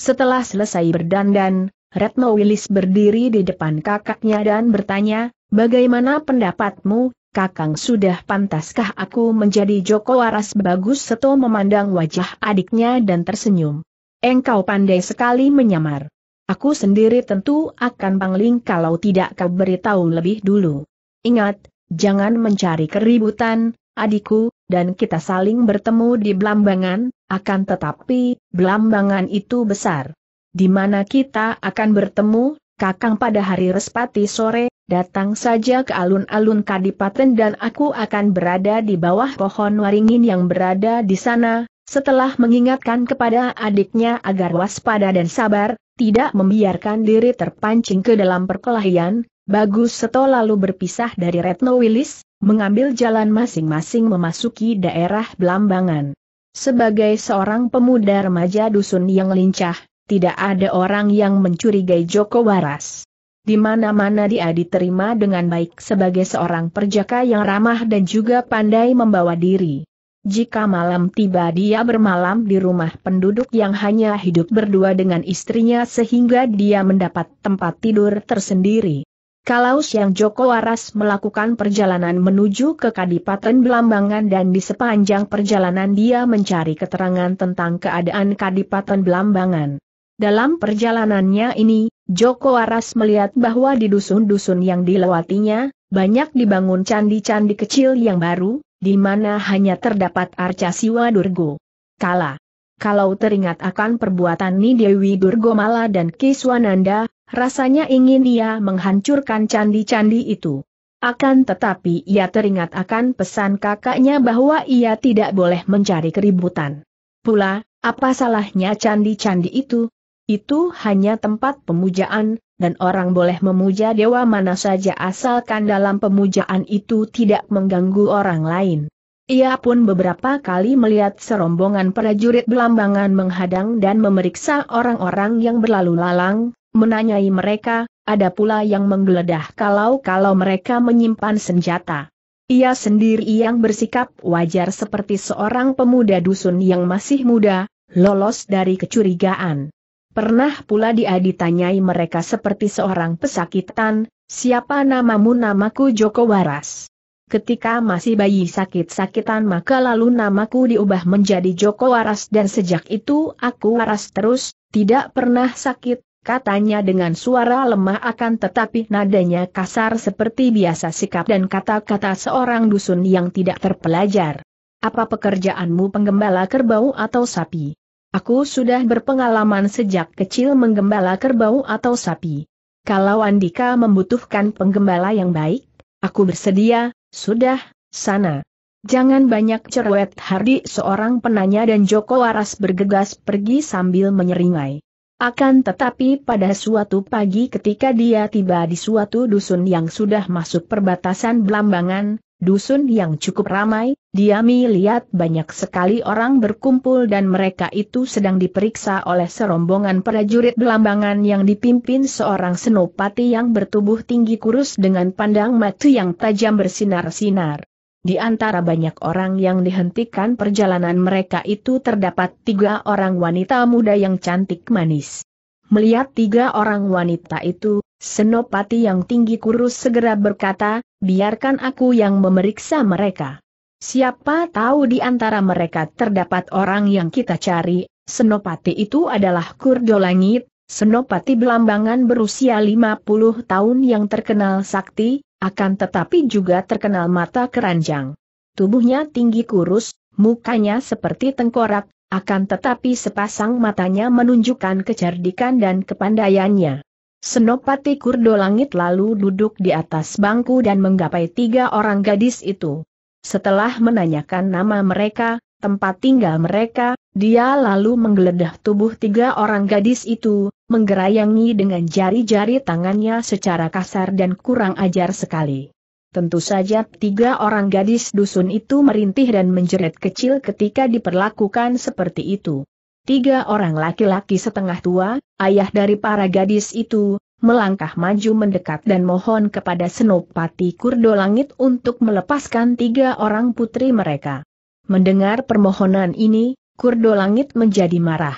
Speaker 1: Setelah selesai berdandan, Retno Wilis berdiri di depan kakaknya dan bertanya, Bagaimana pendapatmu, Kakang sudah pantaskah aku menjadi Joko Waras Bagus Seto memandang wajah adiknya dan tersenyum engkau pandai sekali menyamar. Aku sendiri tentu akan pangling kalau tidak kau beritahu lebih dulu. Ingat, jangan mencari keributan, adikku, dan kita saling bertemu di Belambangan, akan tetapi, Belambangan itu besar. Di mana kita akan bertemu, Kakang pada hari Respati sore, datang saja ke alun-alun Kadipaten dan aku akan berada di bawah pohon waringin yang berada di sana, setelah mengingatkan kepada adiknya agar waspada dan sabar, tidak membiarkan diri terpancing ke dalam perkelahian, Bagus Seto lalu berpisah dari Retno Wilis, mengambil jalan masing-masing memasuki daerah Belambangan. Sebagai seorang pemuda remaja dusun yang lincah, tidak ada orang yang mencurigai Joko Waras. Di mana-mana dia diterima dengan baik sebagai seorang perjaka yang ramah dan juga pandai membawa diri. Jika malam tiba dia bermalam di rumah penduduk yang hanya hidup berdua dengan istrinya sehingga dia mendapat tempat tidur tersendiri. Kalau siang Joko Waras melakukan perjalanan menuju ke Kadipaten Belambangan dan di sepanjang perjalanan dia mencari keterangan tentang keadaan Kadipaten Belambangan. Dalam perjalanannya ini, Joko Waras melihat bahwa di dusun-dusun yang dilewatinya, banyak dibangun candi-candi kecil yang baru, di mana hanya terdapat arca siwa durgo. Kala. Kalau teringat akan perbuatan Ni Dewi Mala dan Kiswananda, rasanya ingin ia menghancurkan candi-candi itu. Akan tetapi ia teringat akan pesan kakaknya bahwa ia tidak boleh mencari keributan. Pula, apa salahnya candi-candi itu? Itu hanya tempat pemujaan, dan orang boleh memuja dewa mana saja asalkan dalam pemujaan itu tidak mengganggu orang lain. Ia pun beberapa kali melihat serombongan prajurit belambangan menghadang dan memeriksa orang-orang yang berlalu lalang, menanyai mereka, ada pula yang menggeledah kalau-kalau mereka menyimpan senjata. Ia sendiri yang bersikap wajar seperti seorang pemuda dusun yang masih muda, lolos dari kecurigaan. Pernah pula dia ditanyai mereka seperti seorang pesakitan, siapa namamu namaku Joko Waras. Ketika masih bayi sakit-sakitan maka lalu namaku diubah menjadi Joko Waras dan sejak itu aku waras terus, tidak pernah sakit, katanya dengan suara lemah akan tetapi nadanya kasar seperti biasa sikap dan kata-kata seorang dusun yang tidak terpelajar. Apa pekerjaanmu penggembala kerbau atau sapi? Aku sudah berpengalaman sejak kecil menggembala kerbau atau sapi. Kalau Andika membutuhkan penggembala yang baik, aku bersedia, sudah, sana. Jangan banyak cerewet Hardi seorang penanya dan Joko Waras bergegas pergi sambil menyeringai. Akan tetapi pada suatu pagi ketika dia tiba di suatu dusun yang sudah masuk perbatasan Belambangan, Dusun yang cukup ramai, Diami lihat banyak sekali orang berkumpul dan mereka itu sedang diperiksa oleh serombongan prajurit belambangan yang dipimpin seorang senopati yang bertubuh tinggi kurus dengan pandang mata yang tajam bersinar-sinar. Di antara banyak orang yang dihentikan perjalanan mereka itu terdapat tiga orang wanita muda yang cantik manis. Melihat tiga orang wanita itu, Senopati yang tinggi kurus segera berkata, biarkan aku yang memeriksa mereka. Siapa tahu di antara mereka terdapat orang yang kita cari, Senopati itu adalah Kurdo Langit, Senopati belambangan berusia 50 tahun yang terkenal sakti, akan tetapi juga terkenal mata keranjang. Tubuhnya tinggi kurus, mukanya seperti tengkorak, akan tetapi sepasang matanya menunjukkan kecerdikan dan kepandaiannya. Senopati Kurdo Langit lalu duduk di atas bangku dan menggapai tiga orang gadis itu. Setelah menanyakan nama mereka, tempat tinggal mereka, dia lalu menggeledah tubuh tiga orang gadis itu, menggerayangi dengan jari-jari tangannya secara kasar dan kurang ajar sekali tentu saja tiga orang gadis dusun itu merintih dan menjerit kecil ketika diperlakukan seperti itu. Tiga orang laki-laki setengah tua, ayah dari para gadis itu, melangkah maju mendekat dan mohon kepada Senopati Kurdo Langit untuk melepaskan tiga orang putri mereka. Mendengar permohonan ini, Kurdo Langit menjadi marah.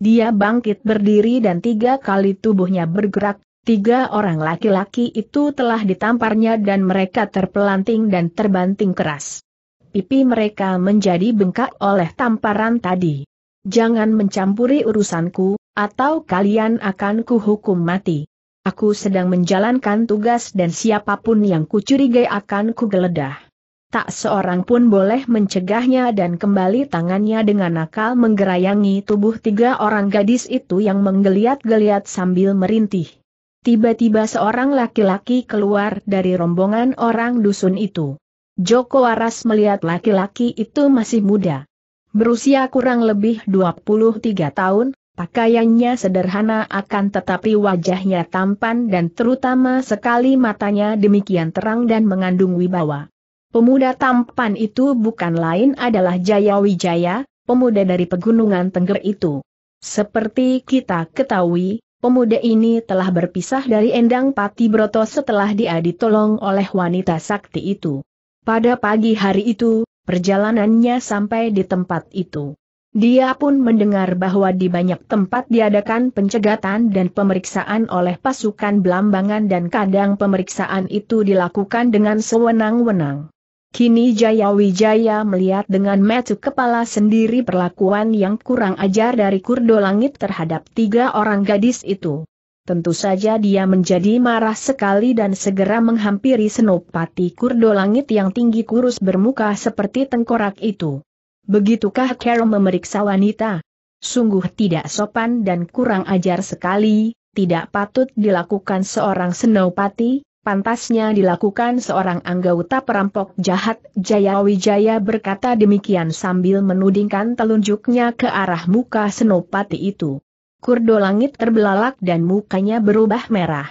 Speaker 1: Dia bangkit berdiri dan tiga kali tubuhnya bergerak, Tiga orang laki-laki itu telah ditamparnya dan mereka terpelanting dan terbanting keras. Pipi mereka menjadi bengkak oleh tamparan tadi. Jangan mencampuri urusanku, atau kalian akan kuhukum mati. Aku sedang menjalankan tugas dan siapapun yang kucurigai akan kugeledah. Tak seorang pun boleh mencegahnya dan kembali tangannya dengan nakal menggerayangi tubuh tiga orang gadis itu yang menggeliat-geliat sambil merintih. Tiba-tiba seorang laki-laki keluar dari rombongan orang dusun itu. Joko Aras melihat laki-laki itu masih muda. Berusia kurang lebih 23 tahun, pakaiannya sederhana akan tetapi wajahnya tampan dan terutama sekali matanya demikian terang dan mengandung wibawa. Pemuda tampan itu bukan lain adalah Jaya Wijaya, pemuda dari pegunungan Tengger itu. Seperti kita ketahui, Pemuda ini telah berpisah dari Endang Pati Broto setelah dia ditolong oleh wanita sakti itu. Pada pagi hari itu, perjalanannya sampai di tempat itu. Dia pun mendengar bahwa di banyak tempat diadakan pencegatan dan pemeriksaan oleh pasukan belambangan dan kadang pemeriksaan itu dilakukan dengan sewenang-wenang. Kini Jaya melihat dengan metu kepala sendiri perlakuan yang kurang ajar dari Kurdo Langit terhadap tiga orang gadis itu. Tentu saja dia menjadi marah sekali dan segera menghampiri senopati kurdo langit yang tinggi kurus bermuka seperti tengkorak itu. Begitukah Carol memeriksa wanita? Sungguh tidak sopan dan kurang ajar sekali, tidak patut dilakukan seorang senopati, pantasnya dilakukan seorang anggota perampok jahat. Jaya Wijaya berkata demikian sambil menudingkan telunjuknya ke arah muka Senopati itu. Kurdo langit terbelalak dan mukanya berubah merah.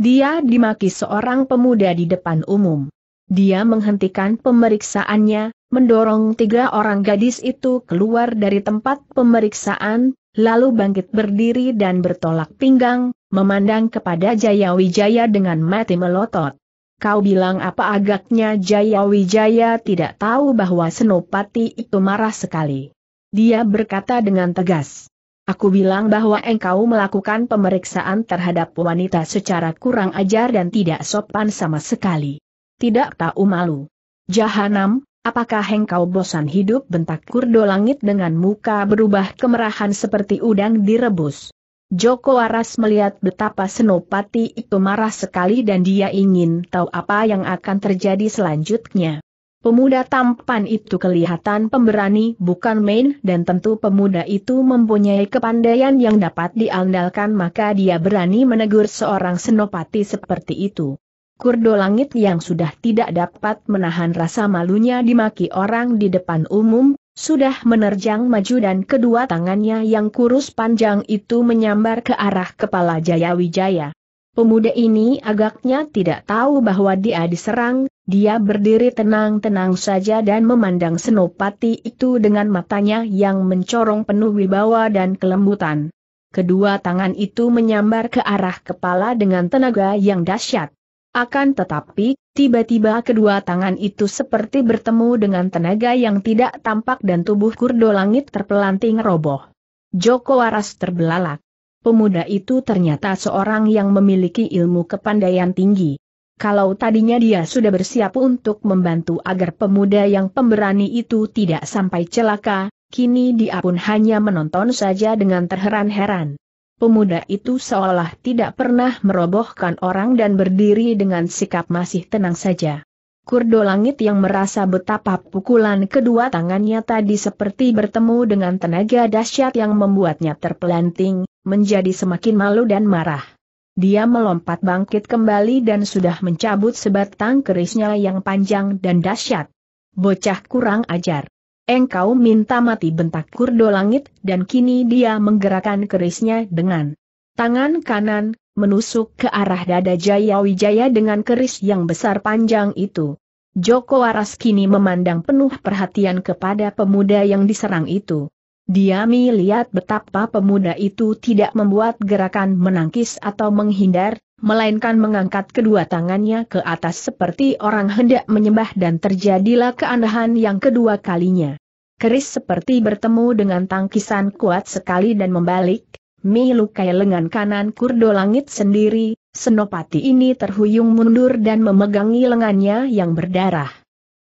Speaker 1: Dia dimaki seorang pemuda di depan umum. Dia menghentikan pemeriksaannya, mendorong tiga orang gadis itu keluar dari tempat pemeriksaan, lalu bangkit berdiri dan bertolak pinggang, memandang kepada Jayawijaya dengan mati melotot. Kau bilang apa agaknya Jayawijaya tidak tahu bahwa Senopati itu marah sekali. Dia berkata dengan tegas. Aku bilang bahwa engkau melakukan pemeriksaan terhadap wanita secara kurang ajar dan tidak sopan sama sekali. Tidak tahu malu. Jahanam, apakah engkau bosan hidup bentak kurdo langit dengan muka berubah kemerahan seperti udang direbus. Joko Aras melihat betapa Senopati itu marah sekali dan dia ingin tahu apa yang akan terjadi selanjutnya. Pemuda tampan itu kelihatan pemberani bukan main dan tentu pemuda itu mempunyai kepandaian yang dapat diandalkan maka dia berani menegur seorang senopati seperti itu. Kurdo Langit yang sudah tidak dapat menahan rasa malunya dimaki orang di depan umum, sudah menerjang maju dan kedua tangannya yang kurus panjang itu menyambar ke arah kepala Jayawijaya. Pemuda ini agaknya tidak tahu bahwa dia diserang, dia berdiri tenang-tenang saja dan memandang Senopati itu dengan matanya yang mencorong penuh wibawa dan kelembutan. Kedua tangan itu menyambar ke arah kepala dengan tenaga yang dahsyat. Akan tetapi, Tiba-tiba kedua tangan itu seperti bertemu dengan tenaga yang tidak tampak dan tubuh kurdo langit terpelanting roboh. Joko Waras terbelalak. Pemuda itu ternyata seorang yang memiliki ilmu kepandaian tinggi. Kalau tadinya dia sudah bersiap untuk membantu agar pemuda yang pemberani itu tidak sampai celaka, kini dia pun hanya menonton saja dengan terheran-heran pemuda itu seolah tidak pernah merobohkan orang dan berdiri dengan sikap masih tenang saja. Kurdo Langit yang merasa betapa pukulan kedua tangannya tadi seperti bertemu dengan tenaga dahsyat yang membuatnya terpelanting, menjadi semakin malu dan marah. Dia melompat bangkit kembali dan sudah mencabut sebatang kerisnya yang panjang dan dahsyat. Bocah kurang ajar. Engkau minta mati bentak kurdo langit, dan kini dia menggerakkan kerisnya dengan tangan kanan, menusuk ke arah dada Jaya Wijaya dengan keris yang besar panjang itu. Joko Waras kini memandang penuh perhatian kepada pemuda yang diserang itu. Dia melihat betapa pemuda itu tidak membuat gerakan menangkis atau menghindar, melainkan mengangkat kedua tangannya ke atas seperti orang hendak menyembah dan terjadilah keanehan yang kedua kalinya. Keris seperti bertemu dengan tangkisan kuat sekali dan membalik, melukai lengan kanan kurdo langit sendiri, senopati ini terhuyung mundur dan memegangi lengannya yang berdarah.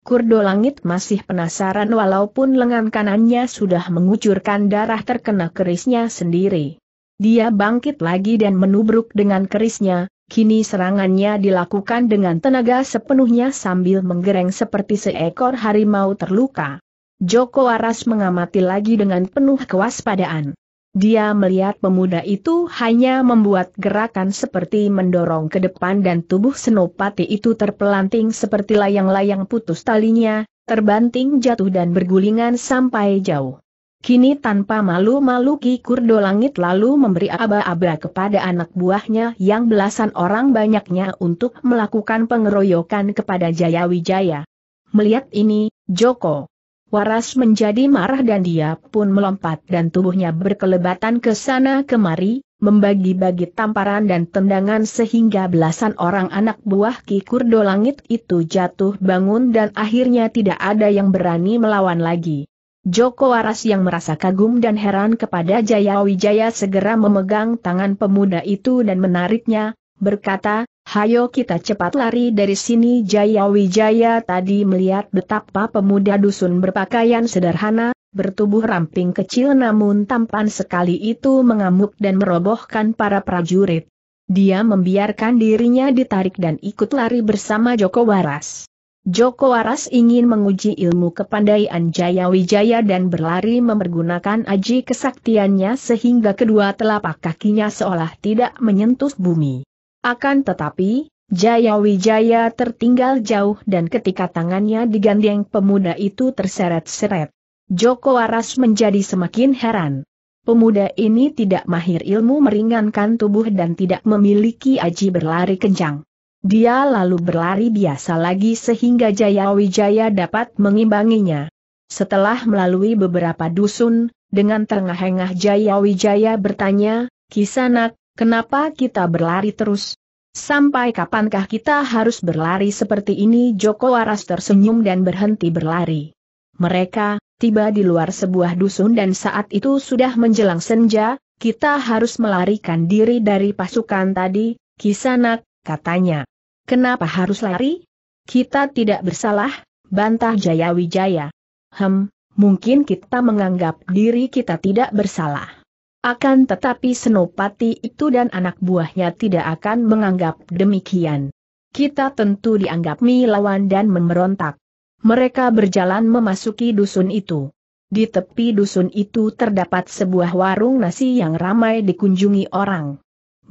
Speaker 1: Kurdo Langit masih penasaran walaupun lengan kanannya sudah mengucurkan darah terkena kerisnya sendiri. Dia bangkit lagi dan menubruk dengan kerisnya, kini serangannya dilakukan dengan tenaga sepenuhnya sambil menggereng seperti seekor harimau terluka. Joko Aras mengamati lagi dengan penuh kewaspadaan. Dia melihat pemuda itu hanya membuat gerakan seperti mendorong ke depan dan tubuh senopati itu terpelanting seperti layang-layang putus talinya, terbanting jatuh dan bergulingan sampai jauh. Kini tanpa malu-malu Ki Kurdo Langit lalu memberi aba-aba kepada anak buahnya yang belasan orang banyaknya untuk melakukan pengeroyokan kepada Jaya Wijaya. Melihat ini, Joko Waras menjadi marah dan dia pun melompat dan tubuhnya berkelebatan ke sana kemari, membagi-bagi tamparan dan tendangan sehingga belasan orang anak buah Ki Kurdo Langit itu jatuh bangun dan akhirnya tidak ada yang berani melawan lagi. Joko Waras yang merasa kagum dan heran kepada Jaya Wijaya segera memegang tangan pemuda itu dan menariknya, berkata, Hayo kita cepat lari dari sini Jaya Wijaya tadi melihat betapa pemuda dusun berpakaian sederhana, bertubuh ramping kecil namun tampan sekali itu mengamuk dan merobohkan para prajurit. Dia membiarkan dirinya ditarik dan ikut lari bersama Joko Waras. Joko Waras ingin menguji ilmu kepandaian Jaya Wijaya dan berlari memergunakan aji kesaktiannya sehingga kedua telapak kakinya seolah tidak menyentuh bumi. Akan tetapi, Jaya Wijaya tertinggal jauh dan ketika tangannya digandeng pemuda itu terseret-seret. Joko Waras menjadi semakin heran. Pemuda ini tidak mahir ilmu meringankan tubuh dan tidak memiliki aji berlari kencang. Dia lalu berlari biasa lagi sehingga Jaya Wijaya dapat mengimbanginya. Setelah melalui beberapa dusun, dengan terengah-engah Jaya Wijaya bertanya, Kisanak, kenapa kita berlari terus? Sampai kapankah kita harus berlari seperti ini? Joko Aras tersenyum dan berhenti berlari. Mereka tiba di luar sebuah dusun dan saat itu sudah menjelang senja, kita harus melarikan diri dari pasukan tadi, Kisanak, katanya. Kenapa harus lari? Kita tidak bersalah, bantah Jaya Wijaya. Hem, mungkin kita menganggap diri kita tidak bersalah. Akan tetapi Senopati itu dan anak buahnya tidak akan menganggap demikian. Kita tentu dianggap milawan dan memberontak. Mereka berjalan memasuki dusun itu. Di tepi dusun itu terdapat sebuah warung nasi yang ramai dikunjungi orang.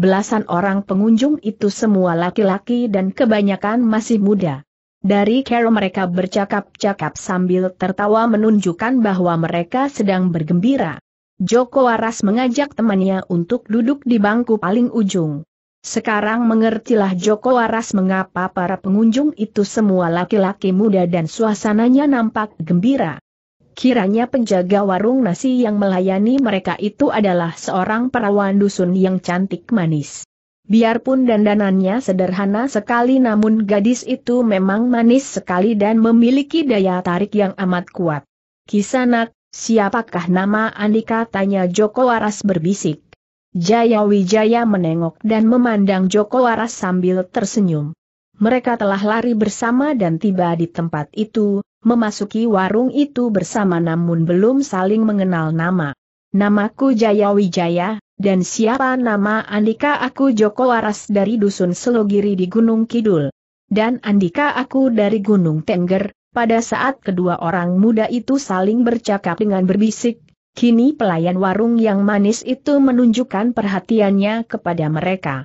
Speaker 1: Belasan orang pengunjung itu semua laki-laki dan kebanyakan masih muda. Dari cara mereka bercakap-cakap sambil tertawa menunjukkan bahwa mereka sedang bergembira. Joko Waras mengajak temannya untuk duduk di bangku paling ujung. Sekarang mengertilah Joko Waras mengapa para pengunjung itu semua laki-laki muda dan suasananya nampak gembira. Kiranya penjaga warung nasi yang melayani mereka itu adalah seorang perawan dusun yang cantik manis. Biarpun dandanannya sederhana sekali namun gadis itu memang manis sekali dan memiliki daya tarik yang amat kuat. Kisanak, siapakah nama Andika tanya Joko Waras berbisik. Jaya Wijaya menengok dan memandang Joko Waras sambil tersenyum. Mereka telah lari bersama dan tiba di tempat itu, memasuki warung itu bersama namun belum saling mengenal nama. Namaku Jaya Wijaya, dan siapa nama Andika aku Joko Waras dari Dusun Selogiri di Gunung Kidul. Dan Andika aku dari Gunung Tengger, pada saat kedua orang muda itu saling bercakap dengan berbisik, kini pelayan warung yang manis itu menunjukkan perhatiannya kepada mereka.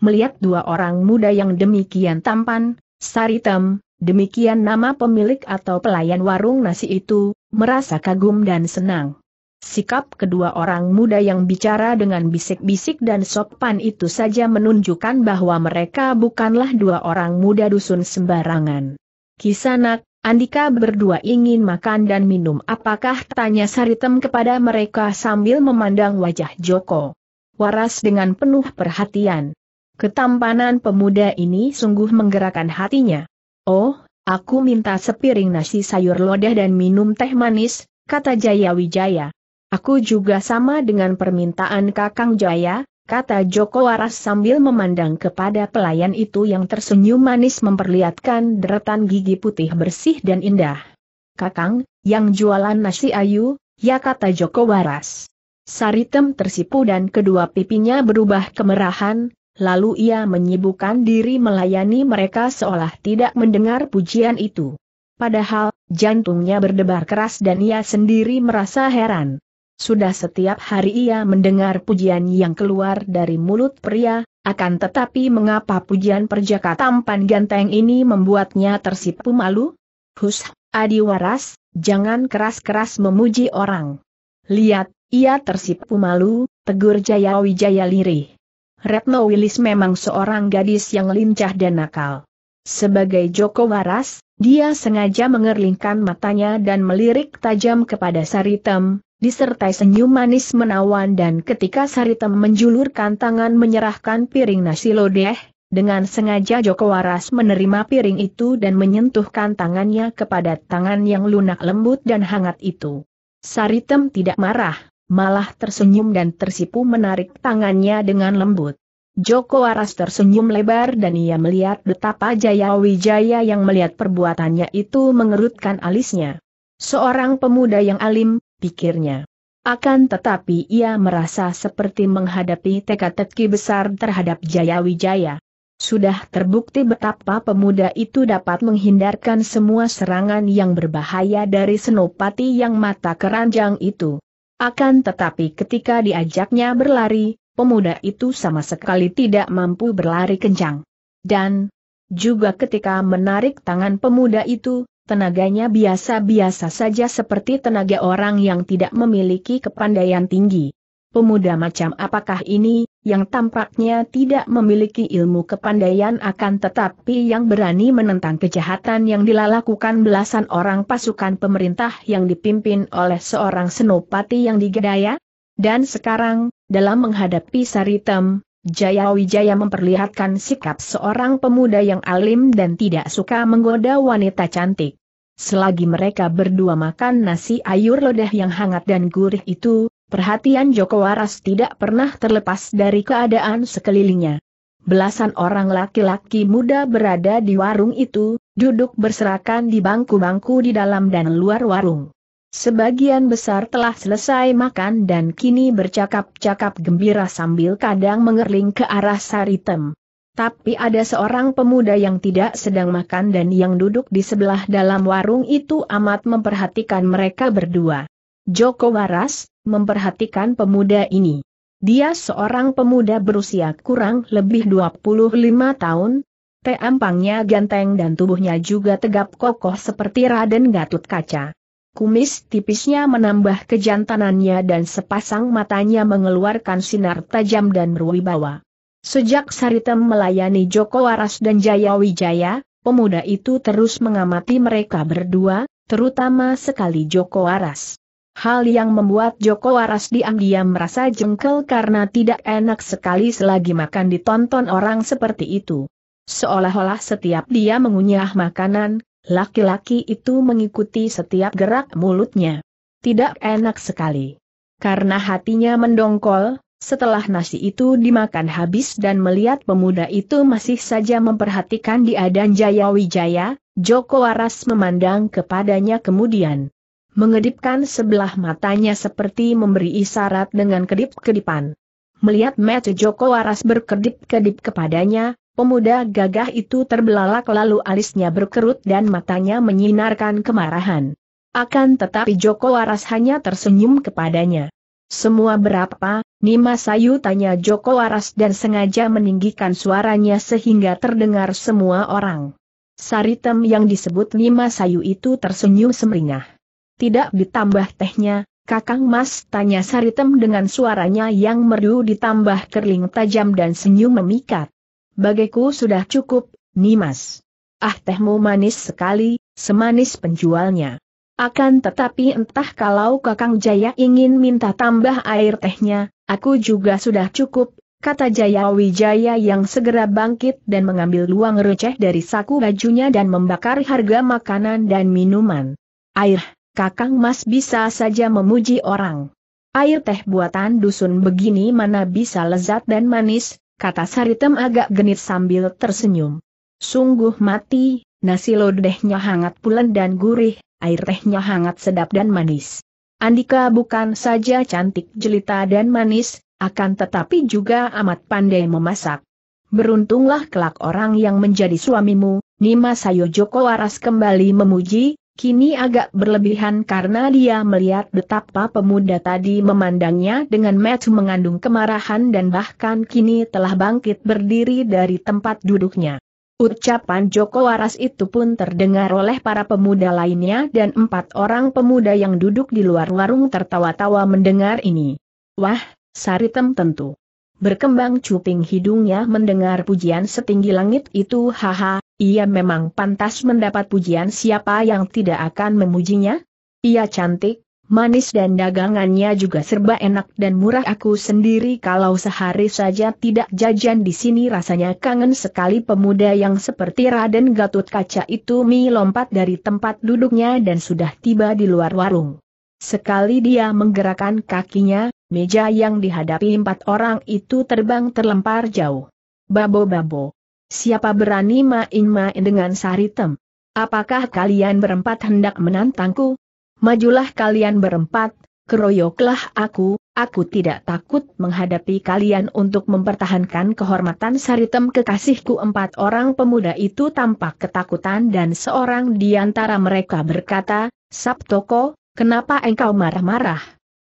Speaker 1: Melihat dua orang muda yang demikian tampan, Saritem, Demikian nama pemilik atau pelayan warung nasi itu, merasa kagum dan senang. Sikap kedua orang muda yang bicara dengan bisik-bisik dan sopan itu saja menunjukkan bahwa mereka bukanlah dua orang muda dusun sembarangan. Kisanak, Andika berdua ingin makan dan minum apakah tanya Saritem kepada mereka sambil memandang wajah Joko. Waras dengan penuh perhatian. Ketampanan pemuda ini sungguh menggerakkan hatinya. Oh, aku minta sepiring nasi sayur lodeh dan minum teh manis, kata Jaya Wijaya. Aku juga sama dengan permintaan Kakang Jaya, kata Joko Waras sambil memandang kepada pelayan itu yang tersenyum manis memperlihatkan deretan gigi putih bersih dan indah. Kakang, yang jualan nasi ayu, ya kata Joko Waras. Saritem tersipu dan kedua pipinya berubah kemerahan, lalu ia menyibukkan diri melayani mereka seolah tidak mendengar pujian itu. Padahal, jantungnya berdebar keras dan ia sendiri merasa heran. Sudah setiap hari ia mendengar pujian yang keluar dari mulut pria, akan tetapi mengapa pujian perjaka tampan ganteng ini membuatnya tersipu malu? Hus, adi waras, jangan keras-keras memuji orang. Lihat, ia tersipu malu, tegur Jaya Wijaya lirih. Retno Willis memang seorang gadis yang lincah dan nakal. Sebagai Joko Waras, dia sengaja mengerlingkan matanya dan melirik tajam kepada Saritem, disertai senyum manis menawan dan ketika Saritem menjulurkan tangan menyerahkan piring nasi lodeh, dengan sengaja Joko Waras menerima piring itu dan menyentuhkan tangannya kepada tangan yang lunak lembut dan hangat itu. Saritem tidak marah, malah tersenyum dan tersipu menarik tangannya dengan lembut. Joko Aras tersenyum lebar dan ia melihat betapa Jaya Wijaya yang melihat perbuatannya itu mengerutkan alisnya. Seorang pemuda yang alim, pikirnya. Akan tetapi ia merasa seperti menghadapi teka-teki besar terhadap Jaya Wijaya. Sudah terbukti betapa pemuda itu dapat menghindarkan semua serangan yang berbahaya dari senopati yang mata keranjang itu. Akan tetapi ketika diajaknya berlari, pemuda itu sama sekali tidak mampu berlari kencang. Dan, juga ketika menarik tangan pemuda itu, tenaganya biasa-biasa saja seperti tenaga orang yang tidak memiliki kepandaian tinggi. Pemuda macam apakah ini, yang tampaknya tidak memiliki ilmu kepandaian akan tetapi yang berani menentang kejahatan yang dilakukan belasan orang pasukan pemerintah yang dipimpin oleh seorang senopati yang digedaya? Dan sekarang, dalam menghadapi Saritem, Jaya Wijaya memperlihatkan sikap seorang pemuda yang alim dan tidak suka menggoda wanita cantik. Selagi mereka berdua makan nasi ayur lodeh yang hangat dan gurih itu, perhatian Joko Waras tidak pernah terlepas dari keadaan sekelilingnya. Belasan orang laki-laki muda berada di warung itu, duduk berserakan di bangku-bangku di dalam dan luar warung. Sebagian besar telah selesai makan dan kini bercakap-cakap gembira sambil kadang mengerling ke arah Saritem. Tapi ada seorang pemuda yang tidak sedang makan dan yang duduk di sebelah dalam warung itu amat memperhatikan mereka berdua. Joko Waras, memperhatikan pemuda ini. Dia seorang pemuda berusia kurang lebih 25 tahun, tampangnya ganteng dan tubuhnya juga tegap kokoh seperti Raden Gatut Kaca. Kumis tipisnya menambah kejantanannya dan sepasang matanya mengeluarkan sinar tajam dan berwibawa. Sejak Saritem melayani Joko Waras dan Jayawijaya, pemuda itu terus mengamati mereka berdua, terutama sekali Joko Waras. Hal yang membuat Joko Waras diam-diam merasa jengkel karena tidak enak sekali selagi makan ditonton orang seperti itu. Seolah-olah setiap dia mengunyah makanan, laki-laki itu mengikuti setiap gerak mulutnya. Tidak enak sekali. Karena hatinya mendongkol, setelah nasi itu dimakan habis dan melihat pemuda itu masih saja memperhatikan dia dan Jaya Wijaya, Joko Waras memandang kepadanya kemudian mengedipkan sebelah matanya seperti memberi isyarat dengan kedip-kedipan. Melihat mata Joko Waras berkedip-kedip kepadanya, pemuda gagah itu terbelalak lalu alisnya berkerut dan matanya menyinarkan kemarahan. Akan tetapi Joko Waras hanya tersenyum kepadanya. Semua berapa, Nima Sayu tanya Joko Waras dan sengaja meninggikan suaranya sehingga terdengar semua orang. Saritem yang disebut Nima Sayu itu tersenyum semringah tidak ditambah tehnya, Kakang Mas tanya Saritem dengan suaranya yang merdu ditambah kerling tajam dan senyum memikat. Bagiku sudah cukup, Nimas. Ah tehmu manis sekali, semanis penjualnya. Akan tetapi entah kalau Kakang Jaya ingin minta tambah air tehnya, aku juga sudah cukup, kata Jaya Wijaya yang segera bangkit dan mengambil luang receh dari saku bajunya dan membakar harga makanan dan minuman. Air, Kakang Mas bisa saja memuji orang. Air teh buatan dusun begini mana bisa lezat dan manis, kata Saritem agak genit sambil tersenyum. Sungguh mati, nasi lodehnya hangat pulen dan gurih, air tehnya hangat sedap dan manis. Andika bukan saja cantik jelita dan manis, akan tetapi juga amat pandai memasak. Beruntunglah kelak orang yang menjadi suamimu, Nima Sayo Joko Waras kembali memuji, kini agak berlebihan karena dia melihat betapa pemuda tadi memandangnya dengan match mengandung kemarahan dan bahkan kini telah bangkit berdiri dari tempat duduknya. Ucapan Joko Waras itu pun terdengar oleh para pemuda lainnya dan empat orang pemuda yang duduk di luar warung tertawa-tawa mendengar ini. Wah, Saritem tentu. Berkembang cuping hidungnya mendengar pujian setinggi langit itu haha, ia memang pantas mendapat pujian siapa yang tidak akan memujinya? Ia cantik, manis dan dagangannya juga serba enak dan murah aku sendiri kalau sehari saja tidak jajan di sini rasanya kangen sekali pemuda yang seperti Raden Gatut Kaca itu mi lompat dari tempat duduknya dan sudah tiba di luar warung. Sekali dia menggerakkan kakinya, meja yang dihadapi empat orang itu terbang terlempar jauh. Babo-babo. Siapa berani main-main dengan Saritem? Apakah kalian berempat hendak menantangku? Majulah kalian berempat, keroyoklah aku, aku tidak takut menghadapi kalian untuk mempertahankan kehormatan Saritem kekasihku empat orang pemuda itu tampak ketakutan dan seorang di antara mereka berkata, Sabtoko, kenapa engkau marah-marah?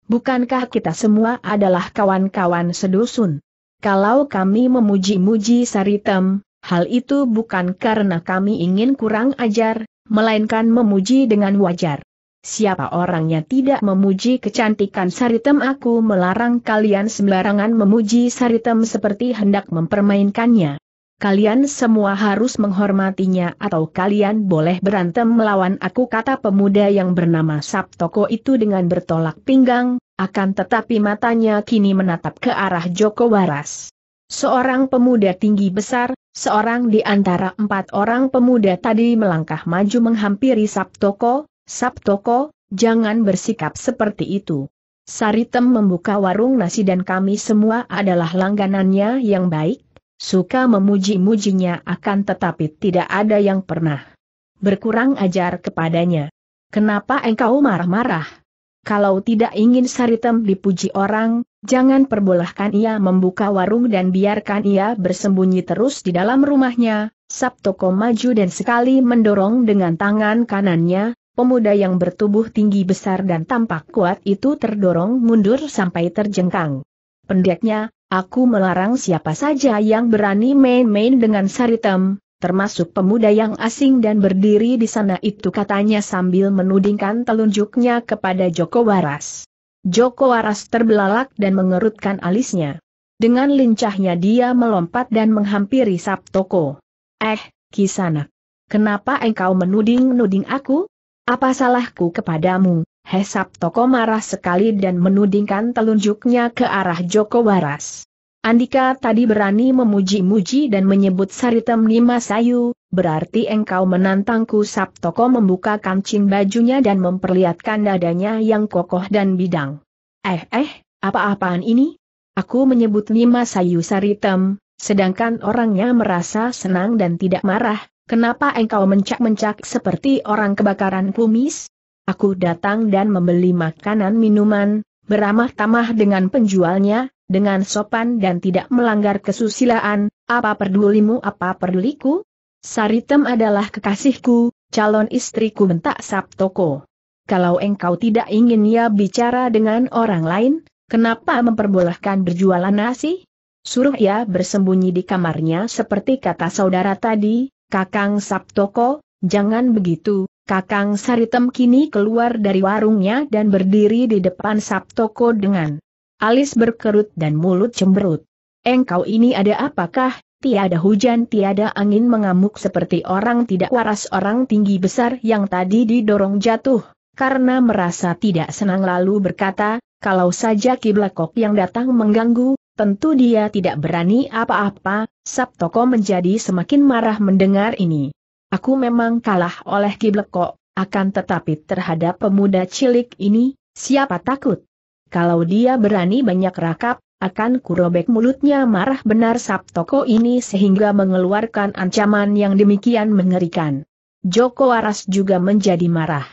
Speaker 1: Bukankah kita semua adalah kawan-kawan sedusun? Kalau kami memuji-muji Saritem, Hal itu bukan karena kami ingin kurang ajar, melainkan memuji dengan wajar. Siapa orangnya tidak memuji kecantikan saritem aku melarang kalian sembarangan memuji saritem seperti hendak mempermainkannya. Kalian semua harus menghormatinya atau kalian boleh berantem melawan aku kata pemuda yang bernama Sabtoko itu dengan bertolak pinggang, akan tetapi matanya kini menatap ke arah Joko Waras. Seorang pemuda tinggi besar, Seorang di antara empat orang pemuda tadi melangkah maju menghampiri Sabtoko, Sabtoko, jangan bersikap seperti itu. Saritem membuka warung nasi dan kami semua adalah langganannya yang baik, suka memuji-mujinya akan tetapi tidak ada yang pernah berkurang ajar kepadanya. Kenapa engkau marah-marah? Kalau tidak ingin Saritem dipuji orang, Jangan perbolehkan ia membuka warung dan biarkan ia bersembunyi terus di dalam rumahnya. Sabtoko maju dan sekali mendorong dengan tangan kanannya, pemuda yang bertubuh tinggi besar dan tampak kuat itu terdorong mundur sampai terjengkang. Pendeknya, aku melarang siapa saja yang berani main-main dengan Saritem, termasuk pemuda yang asing dan berdiri di sana itu katanya sambil menudingkan telunjuknya kepada Joko Waras. Joko Waras terbelalak dan mengerutkan alisnya. Dengan lincahnya dia melompat dan menghampiri Sabtoko. Eh, Kisana. Kenapa engkau menuding-nuding aku? Apa salahku kepadamu? Hesap Toko marah sekali dan menudingkan telunjuknya ke arah Joko Waras. Andika tadi berani memuji-muji dan menyebut Saritem Nimasayu, berarti engkau menantangku Sabtoko membuka kancing bajunya dan memperlihatkan dadanya yang kokoh dan bidang. Eh eh, apa-apaan ini? Aku menyebut Nimasayu Saritem, sedangkan orangnya merasa senang dan tidak marah, Kenapa engkau mencak-mencak seperti orang kebakaran kumis? Aku datang dan membeli makanan minuman, beramah tamah dengan penjualnya, dengan sopan dan tidak melanggar kesusilaan, apa pedulimu apa peduliku? Saritem adalah kekasihku, calon istriku bentak Sabtoko. Kalau engkau tidak ingin ia bicara dengan orang lain, kenapa memperbolehkan berjualan nasi? Suruh ia bersembunyi di kamarnya seperti kata saudara tadi, Kakang Sabtoko, jangan begitu, Kakang Saritem kini keluar dari warungnya dan berdiri di depan Sabtoko dengan alis berkerut dan mulut cemberut. Engkau ini ada apakah, tiada hujan tiada angin mengamuk seperti orang tidak waras orang tinggi besar yang tadi didorong jatuh, karena merasa tidak senang lalu berkata, kalau saja Kiblakok yang datang mengganggu, tentu dia tidak berani apa-apa, Sabtoko menjadi semakin marah mendengar ini. Aku memang kalah oleh Kiblakok, akan tetapi terhadap pemuda cilik ini, siapa takut? Kalau dia berani banyak rakap, akan kurobek mulutnya marah benar Sabtoko ini sehingga mengeluarkan ancaman yang demikian mengerikan. Joko Aras juga menjadi marah.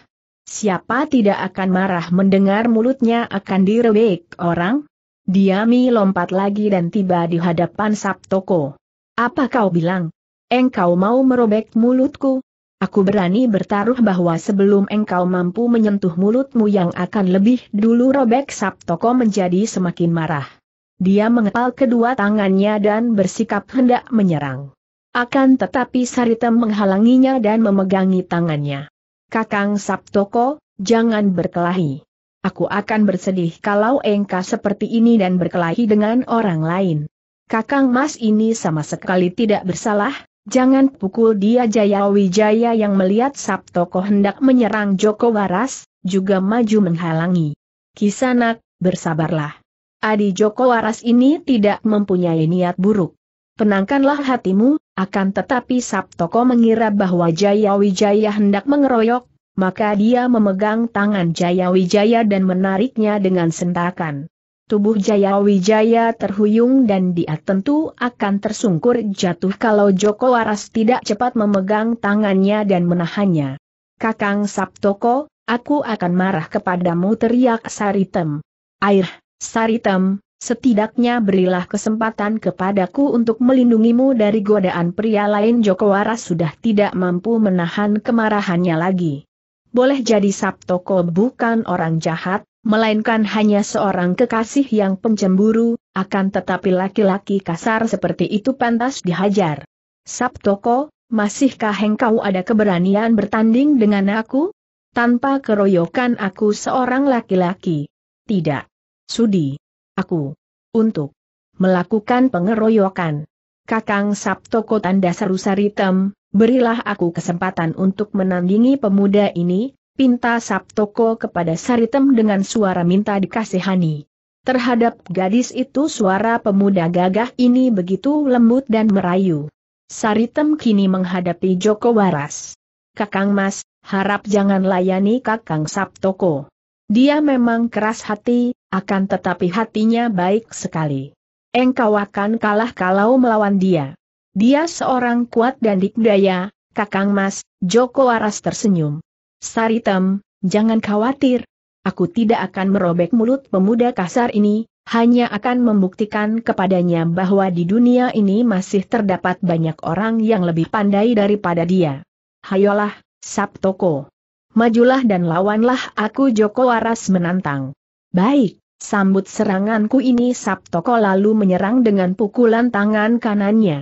Speaker 1: Siapa tidak akan marah mendengar mulutnya akan direbek orang? Diami lompat lagi dan tiba di hadapan Sabtoko. Apa kau bilang? Engkau mau merobek mulutku? Aku berani bertaruh bahwa sebelum engkau mampu menyentuh mulutmu yang akan lebih dulu robek Sabtoko menjadi semakin marah. Dia mengepal kedua tangannya dan bersikap hendak menyerang. Akan tetapi Saritem menghalanginya dan memegangi tangannya. Kakang Sabtoko, jangan berkelahi. Aku akan bersedih kalau engkau seperti ini dan berkelahi dengan orang lain. Kakang Mas ini sama sekali tidak bersalah, Jangan pukul dia Jaya Wijaya yang melihat Sabtoko hendak menyerang Joko Waras, juga maju menghalangi. Kisanak, bersabarlah. Adi Joko Waras ini tidak mempunyai niat buruk. Tenangkanlah hatimu, akan tetapi Sabtoko mengira bahwa Jaya Wijaya hendak mengeroyok, maka dia memegang tangan Jaya Wijaya dan menariknya dengan sentakan tubuh Jaya Wijaya terhuyung dan dia tentu akan tersungkur jatuh kalau Joko Waras tidak cepat memegang tangannya dan menahannya. Kakang Sabtoko, aku akan marah kepadamu teriak Saritem. Air, Saritem, setidaknya berilah kesempatan kepadaku untuk melindungimu dari godaan pria lain Joko Waras sudah tidak mampu menahan kemarahannya lagi. Boleh jadi Sabtoko bukan orang jahat, melainkan hanya seorang kekasih yang pencemburu, akan tetapi laki-laki kasar seperti itu pantas dihajar. Sabtoko, masihkah engkau ada keberanian bertanding dengan aku? Tanpa keroyokan aku seorang laki-laki. Tidak. Sudi. Aku. Untuk. Melakukan pengeroyokan. Kakang Sabtoko tanda seru saritem, berilah aku kesempatan untuk menandingi pemuda ini, pinta Sabtoko kepada Saritem dengan suara minta dikasihani. Terhadap gadis itu suara pemuda gagah ini begitu lembut dan merayu. Saritem kini menghadapi Joko Waras. Kakang Mas, harap jangan layani Kakang Sabtoko. Dia memang keras hati, akan tetapi hatinya baik sekali. Engkau akan kalah kalau melawan dia. Dia seorang kuat dan dikdaya, Kakang Mas, Joko Waras tersenyum. Saritem, jangan khawatir. Aku tidak akan merobek mulut pemuda kasar ini, hanya akan membuktikan kepadanya bahwa di dunia ini masih terdapat banyak orang yang lebih pandai daripada dia. Hayolah, Sabtoko. Majulah dan lawanlah aku Joko Waras menantang. Baik, sambut seranganku ini Sabtoko lalu menyerang dengan pukulan tangan kanannya.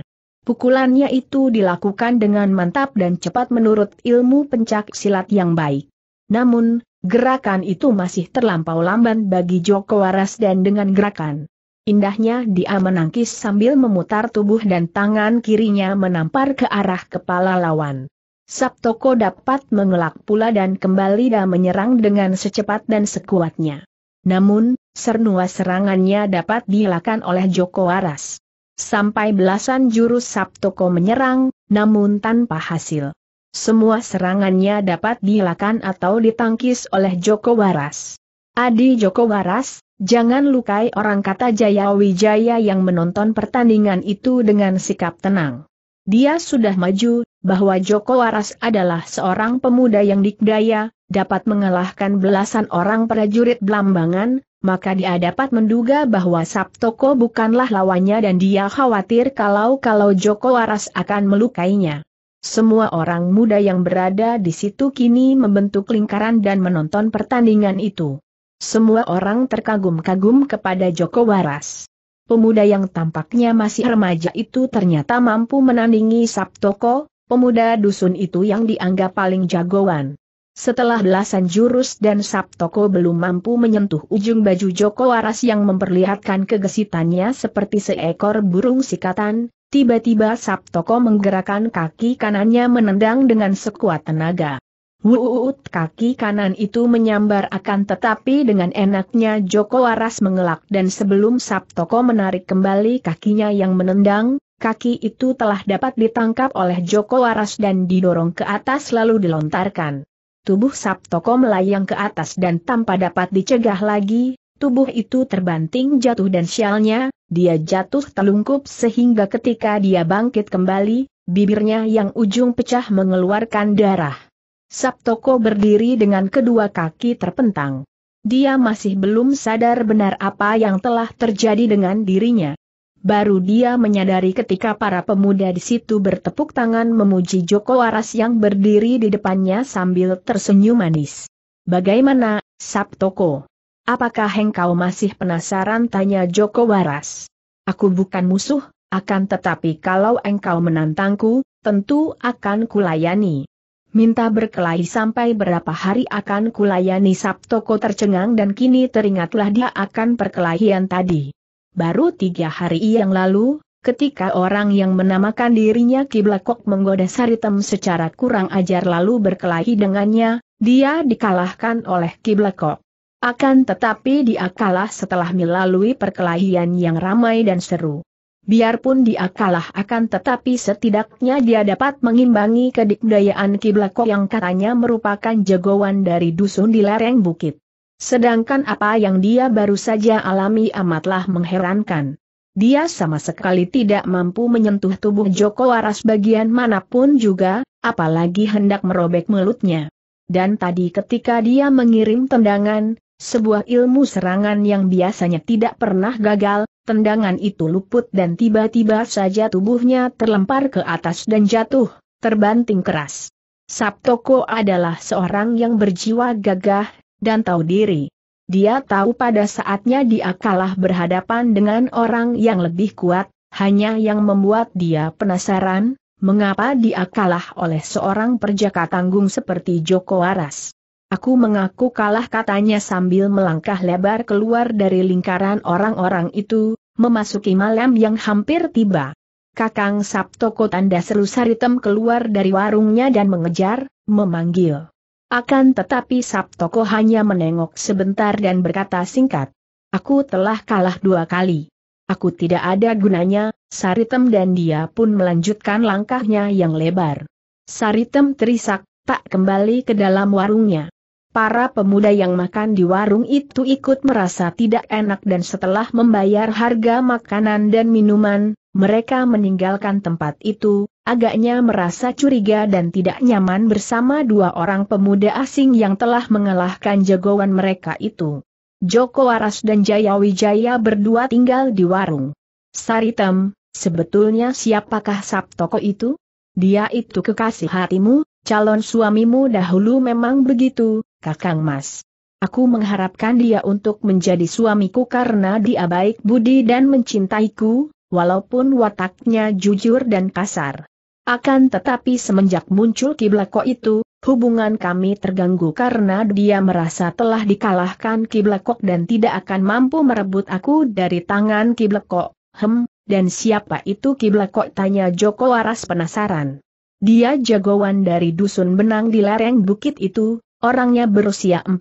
Speaker 1: Pukulannya itu dilakukan dengan mantap dan cepat menurut ilmu pencak silat yang baik. Namun, gerakan itu masih terlampau lamban bagi Joko Waras dan dengan gerakan Indahnya dia menangkis sambil memutar tubuh dan tangan kirinya menampar ke arah kepala lawan. Sabtoko dapat mengelak pula dan kembali dan menyerang dengan secepat dan sekuatnya. Namun, sernua serangannya dapat dilakukan oleh Joko Waras. Sampai belasan jurus Sabtoko menyerang, namun tanpa hasil. Semua serangannya dapat dilakukan atau ditangkis oleh Joko Waras. Adi Joko Waras, jangan lukai orang kata Jaya Wijaya yang menonton pertandingan itu dengan sikap tenang. Dia sudah maju, bahwa Joko Waras adalah seorang pemuda yang dikdaya, dapat mengalahkan belasan orang prajurit Blambangan, maka dia dapat menduga bahwa Sabtoko bukanlah lawannya dan dia khawatir kalau-kalau Joko Waras akan melukainya. Semua orang muda yang berada di situ kini membentuk lingkaran dan menonton pertandingan itu. Semua orang terkagum-kagum kepada Joko Waras. Pemuda yang tampaknya masih remaja itu ternyata mampu menandingi Sabtoko, pemuda dusun itu yang dianggap paling jagoan. Setelah belasan jurus dan Sabtoko belum mampu menyentuh ujung baju Joko Waras yang memperlihatkan kegesitannya seperti seekor burung sikatan, tiba-tiba Sabtoko menggerakkan kaki kanannya menendang dengan sekuat tenaga. Wuut kaki kanan itu menyambar akan tetapi dengan enaknya Joko Waras mengelak dan sebelum Sabtoko menarik kembali kakinya yang menendang, kaki itu telah dapat ditangkap oleh Joko Waras dan didorong ke atas lalu dilontarkan. Tubuh Sabtoko melayang ke atas dan tanpa dapat dicegah lagi, tubuh itu terbanting jatuh dan sialnya, dia jatuh telungkup sehingga ketika dia bangkit kembali, bibirnya yang ujung pecah mengeluarkan darah. Sabtoko berdiri dengan kedua kaki terpentang. Dia masih belum sadar benar apa yang telah terjadi dengan dirinya. Baru dia menyadari ketika para pemuda di situ bertepuk tangan memuji Joko Waras yang berdiri di depannya sambil tersenyum manis. Bagaimana, Sabtoko? Apakah engkau masih penasaran tanya Joko Waras? Aku bukan musuh, akan tetapi kalau engkau menantangku, tentu akan kulayani. Minta berkelahi sampai berapa hari akan kulayani Sabtoko tercengang dan kini teringatlah dia akan perkelahian tadi. Baru tiga hari yang lalu, ketika orang yang menamakan dirinya Kiblakok menggoda Saritem secara kurang ajar lalu berkelahi dengannya, dia dikalahkan oleh Kiblakok. Akan tetapi dia kalah setelah melalui perkelahian yang ramai dan seru. Biarpun dia kalah akan tetapi setidaknya dia dapat mengimbangi kedikdayaan Kiblako yang katanya merupakan jagoan dari dusun di lereng bukit. Sedangkan apa yang dia baru saja alami amatlah mengherankan. Dia sama sekali tidak mampu menyentuh tubuh Joko Waras bagian manapun juga, apalagi hendak merobek mulutnya. Dan tadi ketika dia mengirim tendangan, sebuah ilmu serangan yang biasanya tidak pernah gagal, Tendangan itu luput dan tiba-tiba saja tubuhnya terlempar ke atas dan jatuh, terbanting keras. Sabtoko adalah seorang yang berjiwa gagah, dan tahu diri. Dia tahu pada saatnya dia kalah berhadapan dengan orang yang lebih kuat, hanya yang membuat dia penasaran, mengapa dia kalah oleh seorang perjaka tanggung seperti Joko Aras. Aku mengaku kalah katanya sambil melangkah lebar keluar dari lingkaran orang-orang itu, memasuki malam yang hampir tiba. Kakang Sabtoko tanda seru Saritem keluar dari warungnya dan mengejar, memanggil. Akan tetapi Sabtoko hanya menengok sebentar dan berkata singkat. Aku telah kalah dua kali. Aku tidak ada gunanya, Saritem dan dia pun melanjutkan langkahnya yang lebar. Saritem terisak, tak kembali ke dalam warungnya. Para pemuda yang makan di warung itu ikut merasa tidak enak dan setelah membayar harga makanan dan minuman, mereka meninggalkan tempat itu, agaknya merasa curiga dan tidak nyaman bersama dua orang pemuda asing yang telah mengalahkan jagoan mereka itu. Joko Waras dan Jaya Wijaya berdua tinggal di warung. Saritem, sebetulnya siapakah Sabtoko itu? Dia itu kekasih hatimu, calon suamimu dahulu memang begitu, Kakang Mas. Aku mengharapkan dia untuk menjadi suamiku karena dia baik budi dan mencintaiku, walaupun wataknya jujur dan kasar. Akan tetapi semenjak muncul Kiblako itu, hubungan kami terganggu karena dia merasa telah dikalahkan Kok dan tidak akan mampu merebut aku dari tangan Kok. Hem, dan siapa itu Kok? tanya Joko Waras penasaran. Dia jagoan dari dusun benang di lereng bukit itu, Orangnya berusia 40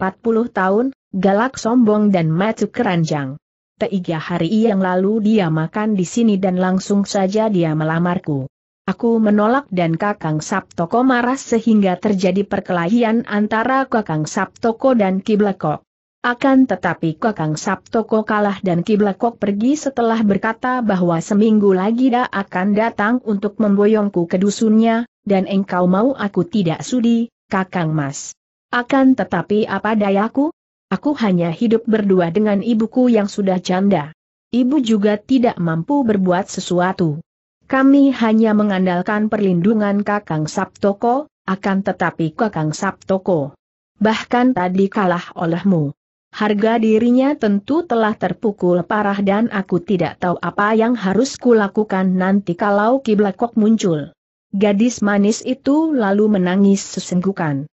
Speaker 1: tahun, galak sombong dan matu keranjang. Tiga hari yang lalu dia makan di sini dan langsung saja dia melamarku. Aku menolak dan Kakang Sabtoko marah sehingga terjadi perkelahian antara Kakang Sabtoko dan Kiblekok. Akan tetapi Kakang Sabtoko kalah dan Kiblekok pergi setelah berkata bahwa seminggu lagi dia akan datang untuk memboyongku ke dusunnya, dan engkau mau aku tidak sudi, Kakang Mas. Akan tetapi apa dayaku? Aku hanya hidup berdua dengan ibuku yang sudah janda. Ibu juga tidak mampu berbuat sesuatu. Kami hanya mengandalkan perlindungan Kakang Sabtoko, akan tetapi Kakang Sabtoko. Bahkan tadi kalah olehmu. Harga dirinya tentu telah terpukul parah dan aku tidak tahu apa yang harus kulakukan nanti kalau Kiblakok muncul. Gadis manis itu lalu menangis sesenggukan.